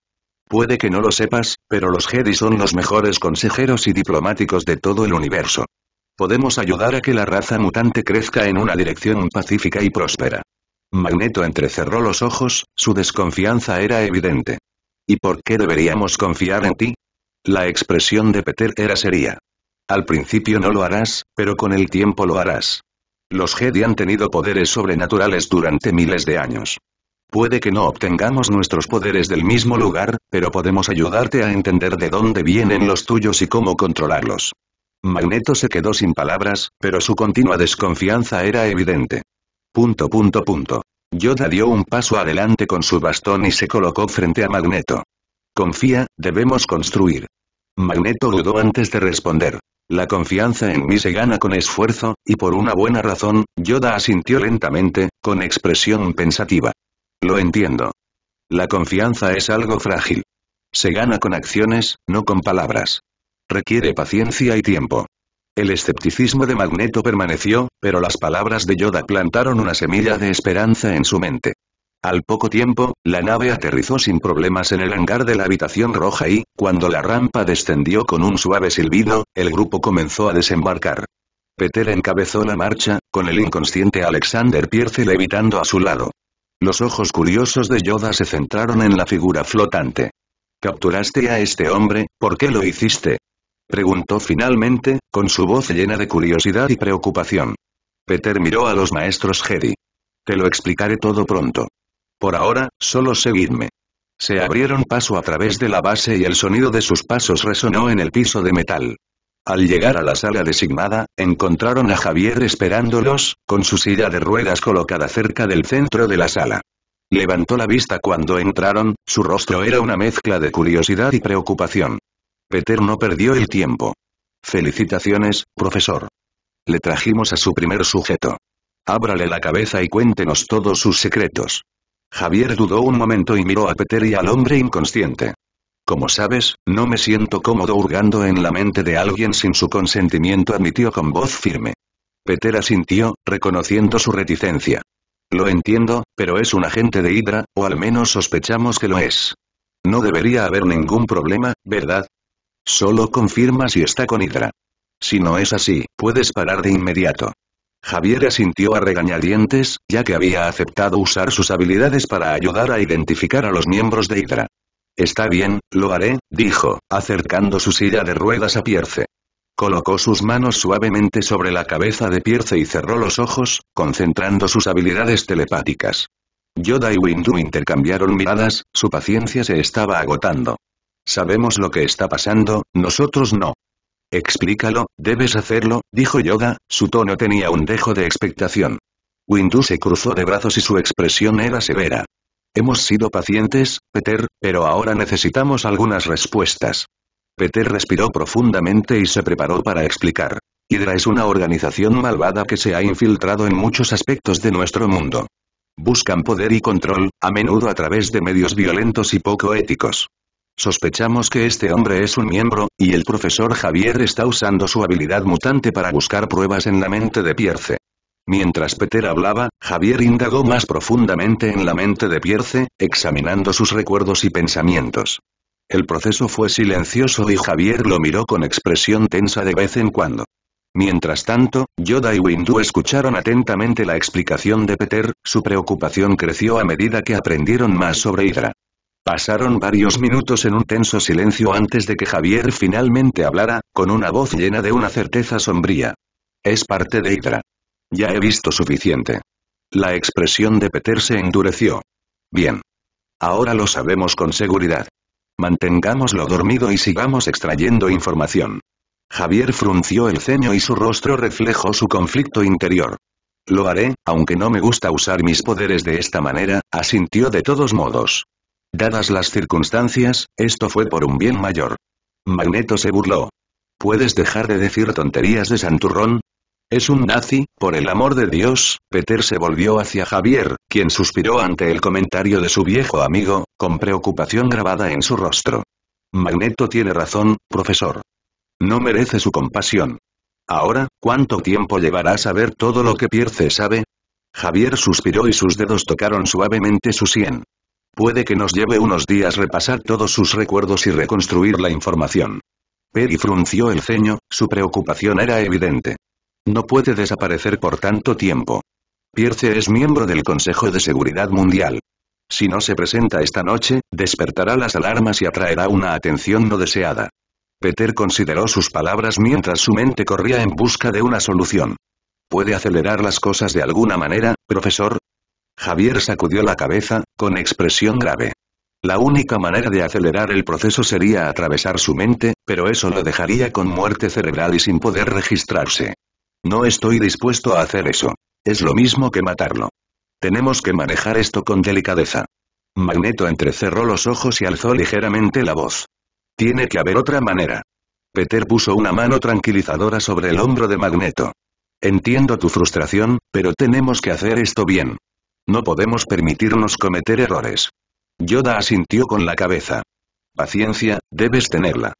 Puede que no lo sepas, pero los Jedi son los mejores consejeros y diplomáticos de todo el universo. Podemos ayudar a que la raza mutante crezca en una dirección pacífica y próspera. Magneto entrecerró los ojos, su desconfianza era evidente. ¿Y por qué deberíamos confiar en ti? La expresión de Peter era seria. Al principio no lo harás, pero con el tiempo lo harás. Los Jedi han tenido poderes sobrenaturales durante miles de años. Puede que no obtengamos nuestros poderes del mismo lugar, pero podemos ayudarte a entender de dónde vienen los tuyos y cómo controlarlos. Magneto se quedó sin palabras, pero su continua desconfianza era evidente. Punto punto punto. Yoda dio un paso adelante con su bastón y se colocó frente a Magneto. Confía, debemos construir. Magneto dudó antes de responder. La confianza en mí se gana con esfuerzo, y por una buena razón, Yoda asintió lentamente, con expresión pensativa. Lo entiendo. La confianza es algo frágil. Se gana con acciones, no con palabras. Requiere paciencia y tiempo. El escepticismo de Magneto permaneció, pero las palabras de Yoda plantaron una semilla de esperanza en su mente. Al poco tiempo, la nave aterrizó sin problemas en el hangar de la habitación roja y, cuando la rampa descendió con un suave silbido, el grupo comenzó a desembarcar. Peter encabezó la marcha, con el inconsciente Alexander Pierce levitando a su lado. Los ojos curiosos de Yoda se centraron en la figura flotante. ¿Capturaste a este hombre? ¿Por qué lo hiciste? Preguntó finalmente, con su voz llena de curiosidad y preocupación. Peter miró a los maestros Jedi. Te lo explicaré todo pronto. Por ahora, solo seguidme. Se abrieron paso a través de la base y el sonido de sus pasos resonó en el piso de metal. Al llegar a la sala designada, encontraron a Javier esperándolos, con su silla de ruedas colocada cerca del centro de la sala. Levantó la vista cuando entraron, su rostro era una mezcla de curiosidad y preocupación. Peter no perdió el tiempo. Felicitaciones, profesor. Le trajimos a su primer sujeto. Ábrale la cabeza y cuéntenos todos sus secretos. Javier dudó un momento y miró a Peter y al hombre inconsciente. Como sabes, no me siento cómodo hurgando en la mente de alguien sin su consentimiento, admitió con voz firme. Peter asintió, reconociendo su reticencia. Lo entiendo, pero es un agente de Hydra, o al menos sospechamos que lo es. No debería haber ningún problema, ¿verdad? Solo confirma si está con Hydra. Si no es así, puedes parar de inmediato. Javier asintió a regañadientes, ya que había aceptado usar sus habilidades para ayudar a identificar a los miembros de Hydra. Está bien, lo haré, dijo, acercando su silla de ruedas a Pierce. Colocó sus manos suavemente sobre la cabeza de Pierce y cerró los ojos, concentrando sus habilidades telepáticas. Yoda y Windu intercambiaron miradas, su paciencia se estaba agotando. Sabemos lo que está pasando, nosotros no. Explícalo, debes hacerlo, dijo Yoda, su tono tenía un dejo de expectación. Windu se cruzó de brazos y su expresión era severa. Hemos sido pacientes, Peter, pero ahora necesitamos algunas respuestas. Peter respiró profundamente y se preparó para explicar. Hydra es una organización malvada que se ha infiltrado en muchos aspectos de nuestro mundo. Buscan poder y control, a menudo a través de medios violentos y poco éticos. Sospechamos que este hombre es un miembro, y el profesor Javier está usando su habilidad mutante para buscar pruebas en la mente de Pierce. Mientras Peter hablaba, Javier indagó más profundamente en la mente de Pierce, examinando sus recuerdos y pensamientos. El proceso fue silencioso y Javier lo miró con expresión tensa de vez en cuando. Mientras tanto, Yoda y Windu escucharon atentamente la explicación de Peter, su preocupación creció a medida que aprendieron más sobre Hydra. Pasaron varios minutos en un tenso silencio antes de que Javier finalmente hablara, con una voz llena de una certeza sombría. Es parte de Hydra. Ya he visto suficiente. La expresión de Peter se endureció. Bien. Ahora lo sabemos con seguridad. Mantengámoslo dormido y sigamos extrayendo información. Javier frunció el ceño y su rostro reflejó su conflicto interior. Lo haré, aunque no me gusta usar mis poderes de esta manera, asintió de todos modos. Dadas las circunstancias, esto fue por un bien mayor. Magneto se burló. ¿Puedes dejar de decir tonterías de Santurrón? Es un nazi, por el amor de Dios, Peter se volvió hacia Javier, quien suspiró ante el comentario de su viejo amigo, con preocupación grabada en su rostro. Magneto tiene razón, profesor. No merece su compasión. Ahora, ¿cuánto tiempo llevará a saber todo lo que Pierce sabe? Javier suspiró y sus dedos tocaron suavemente su sien. Puede que nos lleve unos días repasar todos sus recuerdos y reconstruir la información. Peri frunció el ceño, su preocupación era evidente. No puede desaparecer por tanto tiempo. Pierce es miembro del Consejo de Seguridad Mundial. Si no se presenta esta noche, despertará las alarmas y atraerá una atención no deseada. Peter consideró sus palabras mientras su mente corría en busca de una solución. ¿Puede acelerar las cosas de alguna manera, profesor? Javier sacudió la cabeza, con expresión grave. La única manera de acelerar el proceso sería atravesar su mente, pero eso lo dejaría con muerte cerebral y sin poder registrarse. No estoy dispuesto a hacer eso. Es lo mismo que matarlo. Tenemos que manejar esto con delicadeza. Magneto entrecerró los ojos y alzó ligeramente la voz. Tiene que haber otra manera. Peter puso una mano tranquilizadora sobre el hombro de Magneto. Entiendo tu frustración, pero tenemos que hacer esto bien. No podemos permitirnos cometer errores. Yoda asintió con la cabeza. Paciencia, debes tenerla.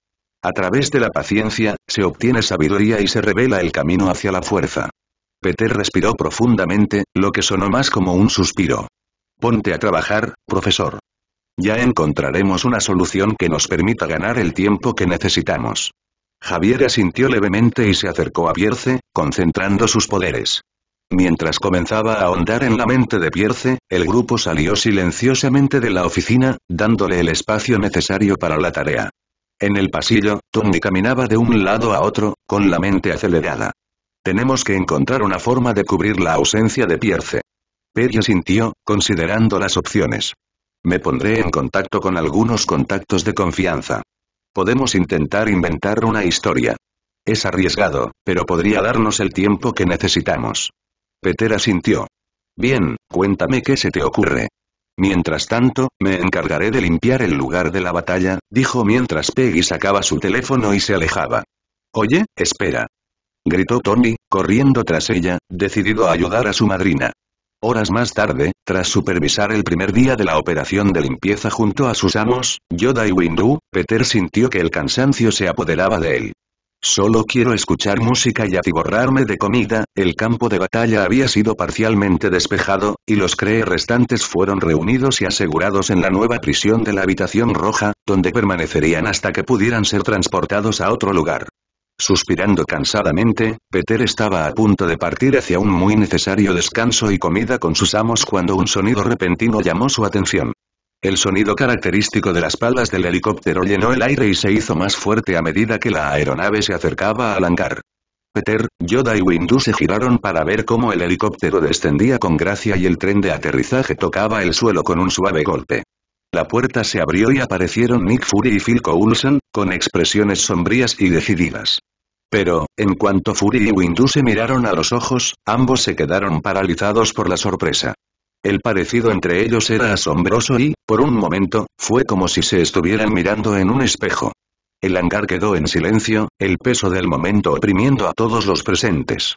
A través de la paciencia, se obtiene sabiduría y se revela el camino hacia la fuerza. Peter respiró profundamente, lo que sonó más como un suspiro. Ponte a trabajar, profesor. Ya encontraremos una solución que nos permita ganar el tiempo que necesitamos. Javier asintió levemente y se acercó a Pierce, concentrando sus poderes. Mientras comenzaba a ahondar en la mente de Pierce, el grupo salió silenciosamente de la oficina, dándole el espacio necesario para la tarea. En el pasillo, Tommy caminaba de un lado a otro, con la mente acelerada. Tenemos que encontrar una forma de cubrir la ausencia de Pierce. Perry sintió, considerando las opciones. Me pondré en contacto con algunos contactos de confianza. Podemos intentar inventar una historia. Es arriesgado, pero podría darnos el tiempo que necesitamos. Peter asintió. Bien, cuéntame qué se te ocurre. Mientras tanto, me encargaré de limpiar el lugar de la batalla, dijo mientras Peggy sacaba su teléfono y se alejaba. Oye, espera. Gritó Tony, corriendo tras ella, decidido a ayudar a su madrina. Horas más tarde, tras supervisar el primer día de la operación de limpieza junto a sus amos, Yoda y Windu, Peter sintió que el cansancio se apoderaba de él. Solo quiero escuchar música y atiborrarme de comida, el campo de batalla había sido parcialmente despejado, y los cree restantes fueron reunidos y asegurados en la nueva prisión de la habitación roja, donde permanecerían hasta que pudieran ser transportados a otro lugar. Suspirando cansadamente, Peter estaba a punto de partir hacia un muy necesario descanso y comida con sus amos cuando un sonido repentino llamó su atención. El sonido característico de las palas del helicóptero llenó el aire y se hizo más fuerte a medida que la aeronave se acercaba al hangar. Peter, Yoda y Windu se giraron para ver cómo el helicóptero descendía con gracia y el tren de aterrizaje tocaba el suelo con un suave golpe. La puerta se abrió y aparecieron Nick Fury y Phil Coulson, con expresiones sombrías y decididas. Pero, en cuanto Fury y Windu se miraron a los ojos, ambos se quedaron paralizados por la sorpresa. El parecido entre ellos era asombroso y, por un momento, fue como si se estuvieran mirando en un espejo. El hangar quedó en silencio, el peso del momento oprimiendo a todos los presentes.